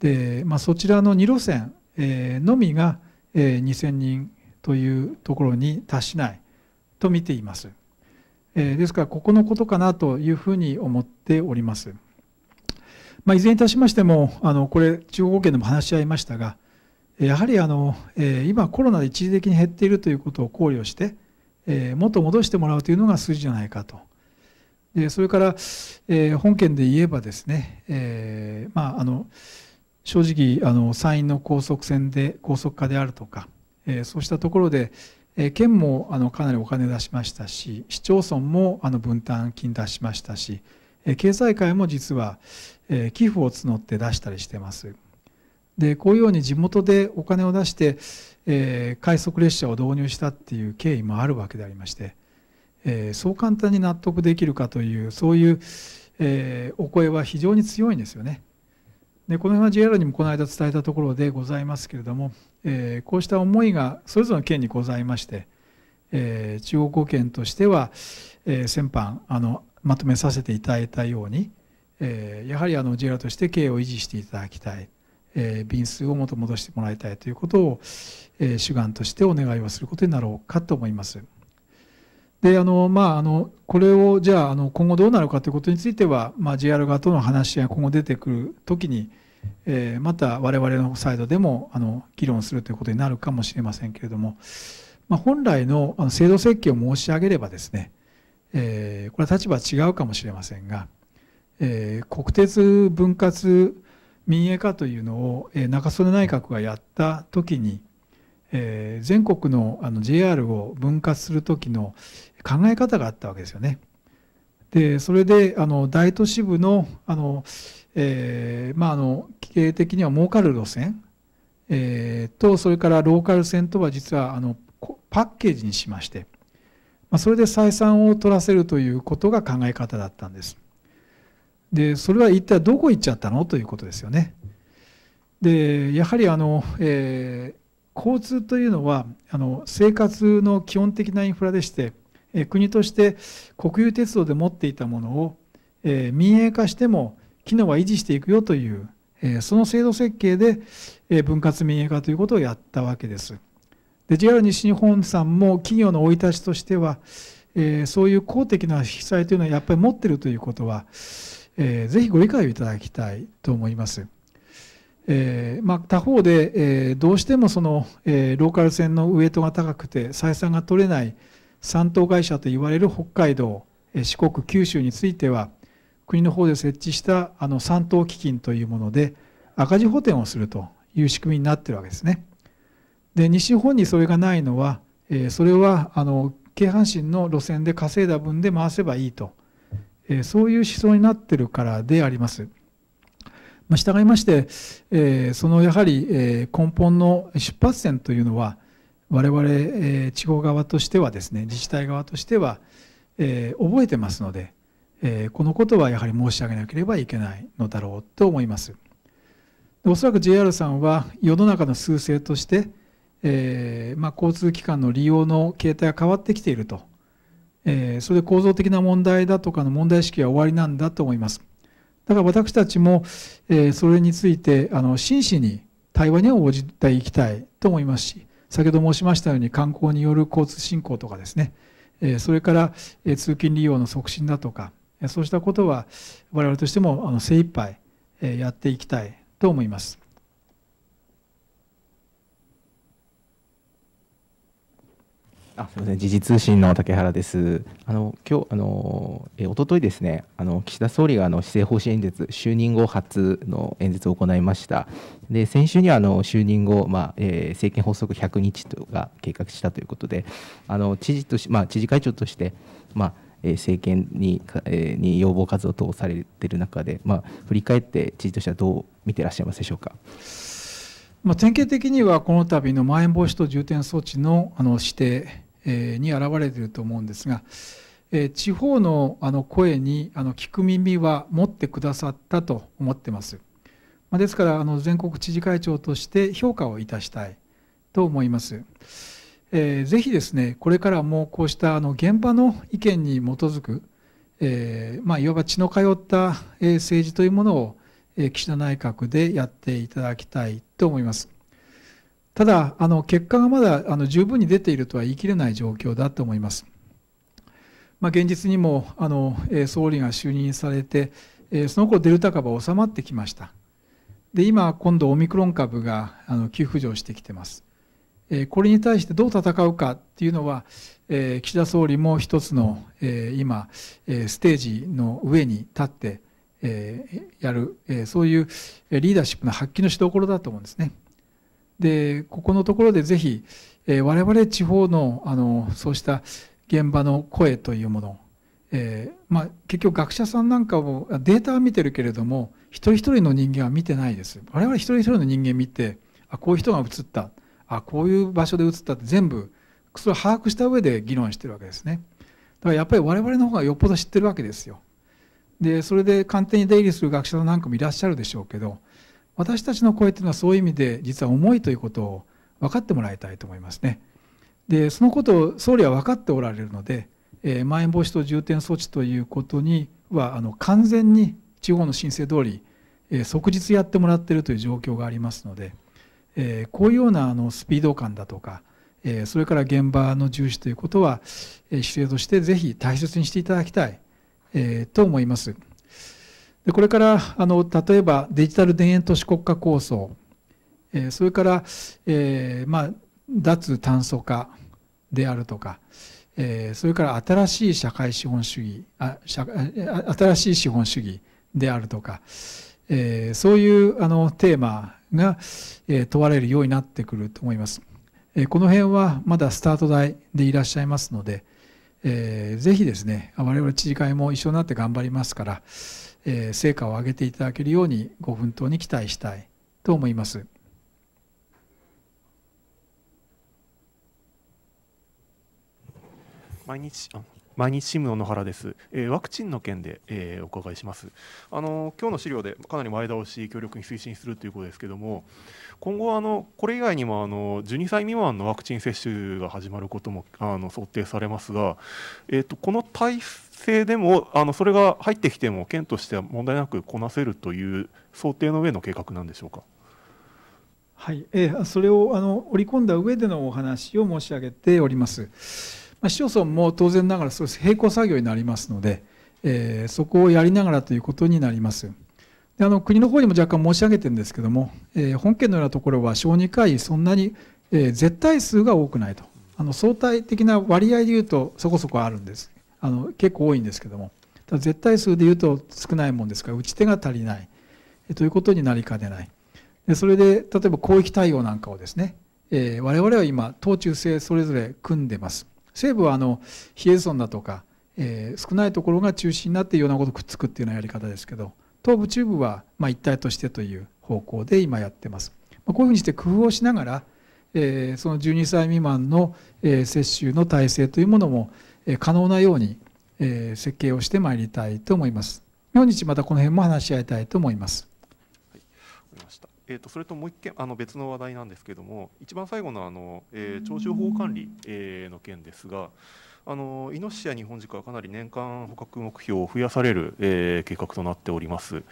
で、まあ、そちらの2路線、のみが、2000人というところに達しないと見ています。ですから、ここのことかなというふうに思っております。まあ、いずれにいたしましても、あのこれ、中国語圏でも話し合いましたが、やはりあの、今、コロナで一時的に減っているということを考慮して、もっと戻してもらうというのが筋じゃないかと。それから、本件で言えばですね、まあ、あの、正直あの山陰の高速線で高速化であるとか、えー、そうしたところで、えー、県もあのかなりお金出しましたし市町村もあの分担金出しましたし、えー、経済界も実は、えー、寄付を募って出したりしてます。でこういうように地元でお金を出して、えー、快速列車を導入したっていう経緯もあるわけでありまして、えー、そう簡単に納得できるかというそういう、えー、お声は非常に強いんですよね。でこの辺は JR にもこの間伝えたところでございますけれども、えー、こうした思いがそれぞれの県にございまして、えー、中央語圏としては、えー、先般あのまとめさせていただいたように、えー、やはりあの JR として経営を維持していただきたい、えー、便数を元戻してもらいたいということを、えー、主眼としてお願いをすることになろうかと思います。であのまああのこれをじゃああの今後どうなるかということについては、まあ、JR 側との話が今後出てくる時に、えー、また我々のサイドでもあの議論するということになるかもしれませんけれども、まあ、本来のあの制度設計を申し上げればですね、えー、これは立場違うかもしれませんが、えー、国鉄分割民営化というのを、えー、中曽根内閣がやった時に、え全国のあの JR を分割する時の考え方があったわけですよね。でそれであの大都市部のあの、えー、まあ、あの経営的には儲かる路線、えー、とそれからローカル線とは実はあのパッケージにしまして、まあ、それで採算を取らせるということが考え方だったんです。でそれは一体どこ行っちゃったのということですよね。でやはりあの、えー、交通というのはあの生活の基本的なインフラでして国として国有鉄道で持っていたものを民営化しても機能は維持していくよというその制度設計で分割民営化ということをやったわけです。で JR 西日本さんも企業の生い立ちとしてはそういう公的な被災というのはやっぱり持ってるということはぜひご理解をいただきたいと思います。えーまあ、他方で、えー、どうしてもその、えー、ローカル線のウエイトが高くて採算が取れない三島会社といわれる北海道、四国、九州については、国の方で設置したあの三島基金というもので、赤字補填をするという仕組みになってるわけですね。で、西日本にそれがないのは、えそれはあの京阪神の路線で稼いだ分で回せばいいと、えそういう思想になってるからであります。まあ、従いまして、えそのやはり、え根本の出発点というのは、我々、え地方側としてはですね自治体側としては、え覚えてますので、えこのことはやはり申し上げなければいけないのだろうと思いますおそらく JR さんは世の中の趨勢として、えまあ、交通機関の利用の形態が変わってきていると、えそれで構造的な問題だとかの問題意識は終わりなんだと思いますだから私たちも、えそれについてあの真摯に対話に応じていきたいと思いますし先ほど申しましたように観光による交通振興とかですねそれから通勤利用の促進だとかそうしたことは我々としても精一杯やっていきたいと思います。あすみません時事通信の竹原です。あの今日あのえ一昨日ですねあの岸田総理があの施政方針演説就任後初の演説を行いました。で先週にはあの就任後まあ、えー、政権発足100日とが計画したということであの知事としまあ知事会長としてまあ政権に,、えに要望活動をされている中で、まあ、振り返って知事としてはどう見ていらっしゃいますでしょうか。まあ、典型的にはこの度のまん延防止等重点措置のあの指定に現れていると思うんですが、え地方のあの声にあの聞く耳は持ってくださったと思ってます。まですからあの全国知事会長として評価をいたしたいと思います。えー、ぜひですねこれからもこうしたあの現場の意見に基づく、えまいわば血の通った、え政治というものを、え岸田内閣でやっていただきたいと思います。ただ、あの結果がまだあの十分に出ているとは言い切れない状況だと思います。まあ、現実にもあの総理が就任されて、その頃デルタ株は収まってきました。で、今、今度、オミクロン株があの急浮上してきてます。これに対してどう戦うかっていうのは、岸田総理も一つの今、ステージの上に立って、やる、そういうリーダーシップの発揮のしどころだと思うんですね。でここのところでぜひ、えー、我々地方のあのそうした現場の声というもの、えー、まあ、結局学者さんなんかもデータは見てるけれども一人一人の人間は見てないです我々一人一人の人間見てあこういう人が映ったあこういう場所で映ったって全部それを把握した上で議論してるわけですねだからやっぱり我々の方がよっぽど知ってるわけですよでそれで官邸に出入りする学者さんなんかもいらっしゃるでしょうけど私たちの声っていうのはそういう意味で実は重いということを分かってもらいたいと思いますね。でそのことを総理は分かっておられるので、えー、まん延防止等重点措置ということにはあの完全に地方の申請通り、えー、即日やってもらっているという状況がありますので、えー、こういうようなあのスピード感だとか、えそれから現場の重視ということは、え姿勢としてぜひ大切にしていただきたい、えと思います。でこれからあの例えばデジタル田園都市国家構想、えー、それから、えーまあ、脱炭素化であるとか、えー、それから新しい社会資本主義あ社新しい資本主義であるとか、えー、そういうあのテーマが、え問われるようになってくると思います。えこの辺はまだスタート台でいらっしゃいますので、えー、ぜひですね我々知事会も一緒になって頑張りますから、えー、成果を上げていただけるようにご奮闘に期待したいと思います。毎日毎日新聞の野原です、えー、ワクチンの件で、えー、お伺いしますあの今日の資料でかなり前倒し協力に推進するということですけれども今後あのこれ以外にもあの12歳未満のワクチン接種が始まることもあの想定されますが、えーと、この体制でもあのそれが入ってきても県としては問題なくこなせるという想定の上の計画なんでしょうか。はい、えー、それをあの織り込んだ上でのお話を申し上げております。まあ、市町村も当然ながらそう並行作業になりますので、えー、そこをやりながらということになります。あの国の方にも若干申し上げてるんですけども、えー、本件のようなところは小児科医そんなに、えー、絶対数が多くないとあの相対的な割合でいうとそこそこあるんですあの結構多いんですけどもただ絶対数でいうと少ないもんですから打ち手が足りない、えー、ということになりかねないでそれで例えば広域対応なんかをですね、えー、我々は今党中西それぞれ組んでます西部はあの比叡村だとか、えー、少ないところが中心になっていろんなことくっつくっていうようなやり方ですけど東部中部はまあ一体としてという方向で今やってます。こういうふうにして工夫をしながら、えその12歳未満の、え接種の体制というものも、え可能なように、え設計をしてまいりたいと思います。明日またこの辺も話し合いたいと思います。はい、わかりました。えーと、それともう一件あの別の話題なんですけれども一番最後のあの、えー、徴収法管理、えー、の件ですが、あのイノシシや日本軸はかなり年間捕獲目標を増やされる、えー、計画となっております。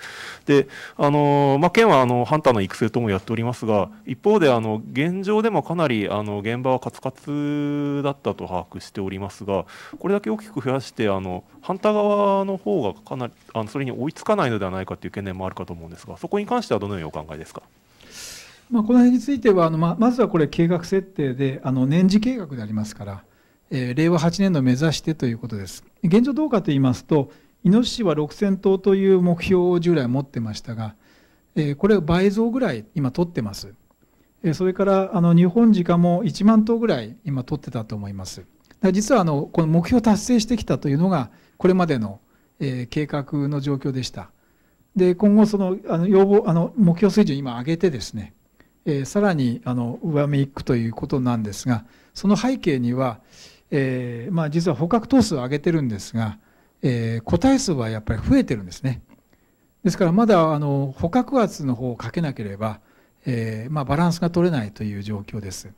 で、あのまあ、県はあのハンターの育成ともやっておりますが、一方であの現状でもかなりあの現場はカツカツだったと把握しておりますが、これだけ大きく増やしてあのハンター側の方がかなりあのそれに追いつかないのではないかという懸念もあるかと思うんですが、そこに関してはどのようにお考えですか。まあ、この辺についてはあの、ままずはこれ計画設定であの年次計画でありますからえ令和8年度を目指してということです。現状どうかと言いますと、イノシシは6000頭という目標を従来持ってましたが、えこれ倍増ぐらい今取ってます。えそれからあの日本鹿も1万頭ぐらい今取ってたと思います。実はあのこの目標達成してきたというのがこれまでの、え計画の状況でした。で今後そのあの要望あの目標水準今上げてですね、えさらにあの上目いくということなんですがその背景には、えー、まあ、実は捕獲頭数を上げてるんですが、えー、個体数はやっぱり増えてるんですね。ですからまだあの捕獲圧の方をかけなければ、えー、まあ、バランスが取れないという状況です。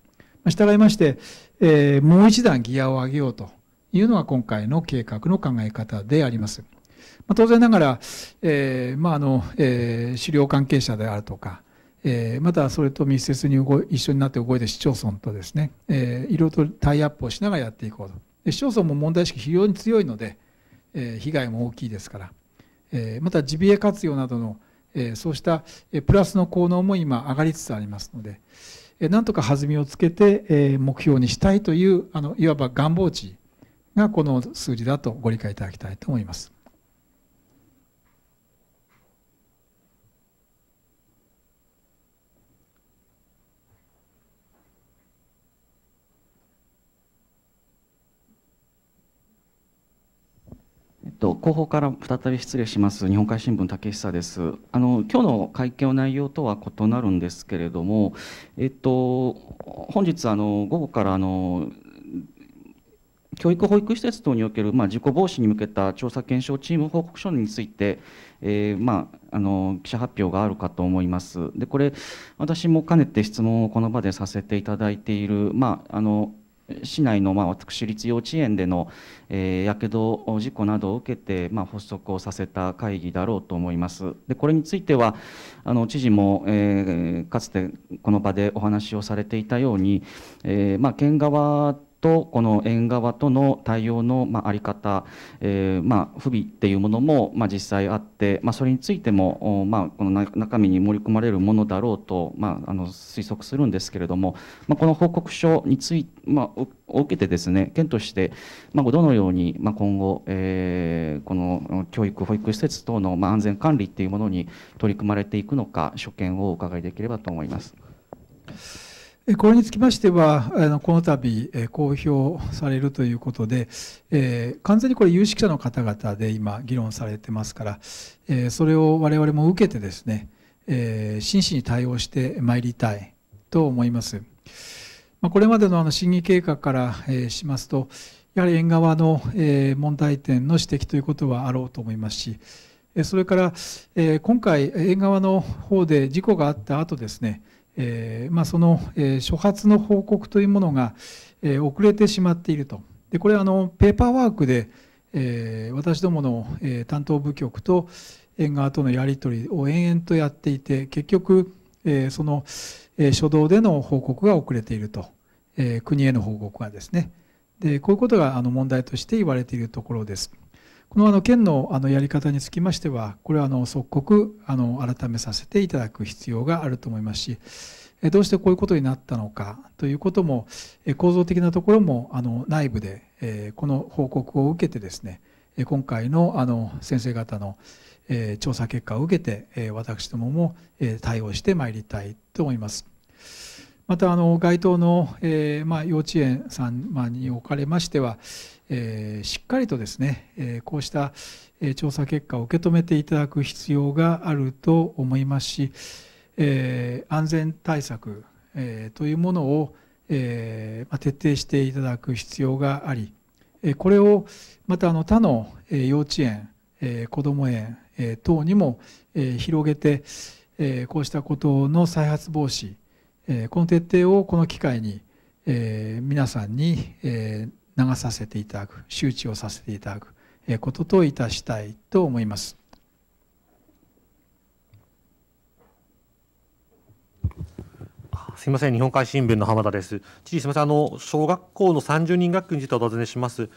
まあ、従いまして、えもう一段ギアを上げようというのが今回の計画の考え方であります。まあ、当然ながら、えまああのえ狩猟関係者であるとか、えー、またそれと密接に動一緒になって動いて市町村とですね、えー、いろいろとタイアップをしながらやっていこうとで市町村も問題意識非常に強いので、えー、被害も大きいですから、えー、またジビエ活用などの、えー、そうしたプラスの効能も今上がりつつありますので、えー、なんとか弾みをつけて、えー、目標にしたいというあのいわば願望値がこの数字だとご理解いただきたいと思います。と、後方から再び失礼します、日本海新聞、竹久です。あの今日の会見の内容とは異なるんですけれども、えっと、本日あの、午後からあの教育保育施設等における、まあ、事故防止に向けた調査検証チーム報告書について、えー、まあ、あの記者発表があるかと思います。でこれ私もかねて質問をこの場でさせていただいている、まあ、あの市内のまあ私立幼稚園でのやけど事故などを受けてまあ発足をさせた会議だろうと思います。でこれについてはあの知事も、えかつてこの場でお話をされていたように、えまあ県側とこの園側との対応の、まあ、あり方、えーまあ、不備っていうものも、まあ、実際あって、まあ、それについても、まあ、この中身に盛り込まれるものだろうと、まあ、あの推測するんですけれども、まあ、この報告書について、まあ、を受けてですね県として、まあ、どのように、まあ、今後、えー、この教育保育施設等の、まあ、安全管理っていうものに取り組まれていくのか所見をお伺いできればと思います。これにつきましては、あのこの度、公表されるということで、え完全にこれ、有識者の方々で今、議論されてますから、えそれを我々も受けてですね、え真摯に対応してまいりたいと思います。まあ、これまでのあの審議計画から、えしますと、やはり縁側の、え問題点の指摘ということはあろうと思いますし、それから、え今回、縁側の方で事故があった後ですね、えー、まあ、その、えー、初発の報告というものが、えー、遅れてしまっていると。でこれはあのペーパーワークで、え私どもの、え担当部局と縁側とのやり取りを延々とやっていて結局、えその、え初動での報告が遅れていると、え国への報告がですねでこういうことがあの問題として言われているところです。このあの県のあのやり方につきましては、これはあの即刻あの改めさせていただく必要があると思いますし、どうしてこういうことになったのかということも、構造的なところもあの内部でこの報告を受けてですね、今回のあの先生方の調査結果を受けて、私どもも対応してまいりたいと思います。またあの該当の、えまあ、幼稚園さんにおかれましては、えー、しっかりとですね、えー、こうした調査結果を受け止めていただく必要があると思いますし、えー、安全対策、えというものを、えま徹底していただく必要があり、えこれをまたあの他の幼稚園、え子ども園、え等にも、え広げて、えこうしたことの再発防止、えこの徹底をこの機会に、え皆さんに、えー流させていただく周知をさせていただくことといたしたいと思います。すみません、日本海新聞の浜田です。知事、すみません、あの小学校の30人学級についてお尋ねします。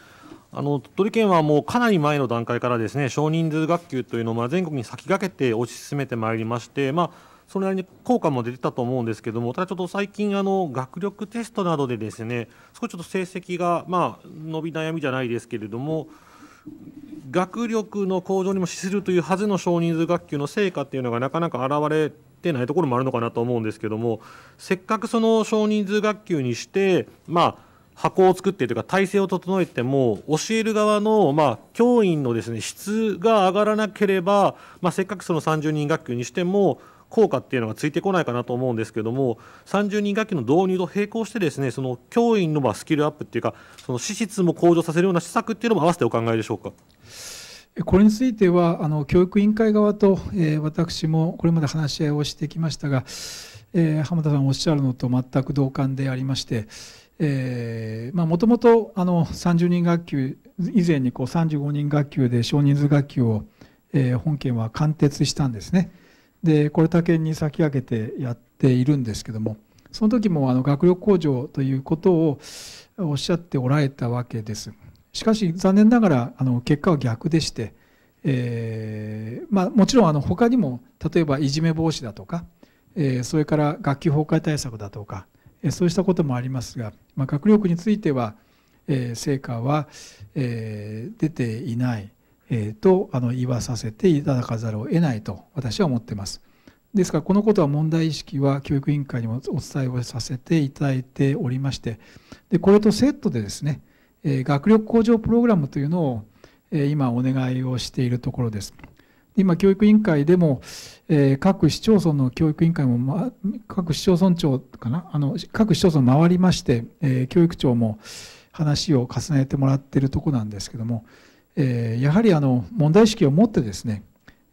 あの鳥取県はもうかなり前の段階からですね少人数学級というのを全国に先駆けて推し進めてまいりまして、まあ、それなりに効果も出てたと思うんですけども、ただちょっと最近、あの学力テストなどでですね、少しちょっと成績が、まあ、伸び悩みじゃないですけれども、学力の向上にも資するというはずの少人数学級の成果っていうのがなかなか現れてないところもあるのかなと思うんですけども、せっかくその少人数学級にして、まあ、箱を作ってというか体制を整えても教える側のまあ教員のですね質が上がらなければませっかくその30人学級にしても効果っていうのがついてこないかなと思うんですけども30人学級の導入と並行してですねその教員のまスキルアップっていうかその資質も向上させるような施策っていうのも合わせてお考えでしょうか。これについてはあの教育委員会側と、えー、私もこれまで話し合いをしてきましたが、えー、浜田さんおっしゃるのと全く同感でありまして、えまあ、もともとあの30人学級以前にこう35人学級で少人数学級を、え本件は貫徹したんですね。でこれ他県に先駆けてやっているんですけどもその時もあの学力向上ということをおっしゃっておられたわけですしかし残念ながらあの結果は逆でして、えーまあ、もちろんあの他にも例えばいじめ防止だとか、えー、それから学級崩壊対策だとか、えー、そうしたこともありますが、まあ、学力については、えー、成果は、えー、出ていない。えー、とあの言わさせていただかざるを得ないと私は思っています。ですからこのことは問題意識は教育委員会にもお伝えをさせていただいておりましてでこれとセットでですね、え学力向上プログラムというのを、え今お願いをしているところです。今教育委員会でも、え各市町村の教育委員会も、ま、各市町村長かなあの各市町村回りまして、え教育長も話を重ねてもらっているところなんですけどもえー、やはりあの問題意識を持ってですね、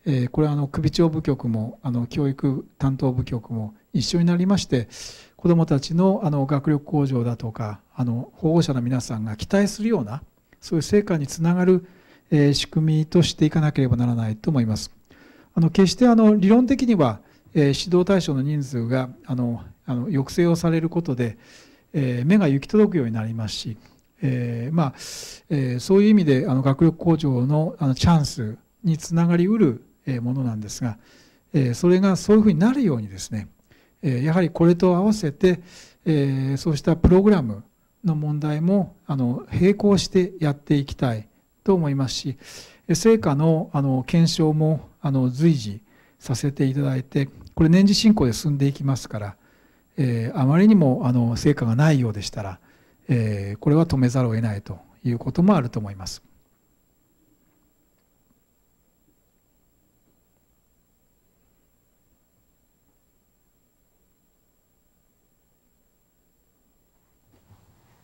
えー、これはあの首長部局もあの教育担当部局も一緒になりまして子どもたちのあの学力向上だとかあの保護者の皆さんが期待するようなそういう成果につながる、えー、仕組みとしていかなければならないと思います。あの決してあの理論的には、えー、指導対象の人数があのあの抑制をされることで、え目が行き届くようになりますしえー、まあ、えー、そういう意味であの学力向上のあのチャンスにつながりうる、えものなんですが、えそれがそういうふうになるようにですね、えやはりこれと合わせて、えそうしたプログラムの問題もあの並行してやっていきたいと思いますし成果のあの検証もあの随時させていただいてこれ年次進行で進んでいきますから、えあまりにもあの成果がないようでしたらえー、これは止めざるを得ないということもあると思います。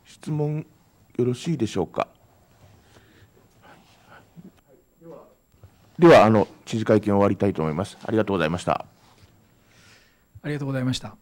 質問よろしいでしょうか。では、あの知事会見を終わりたいと思います。ありがとうございました。ありがとうございました。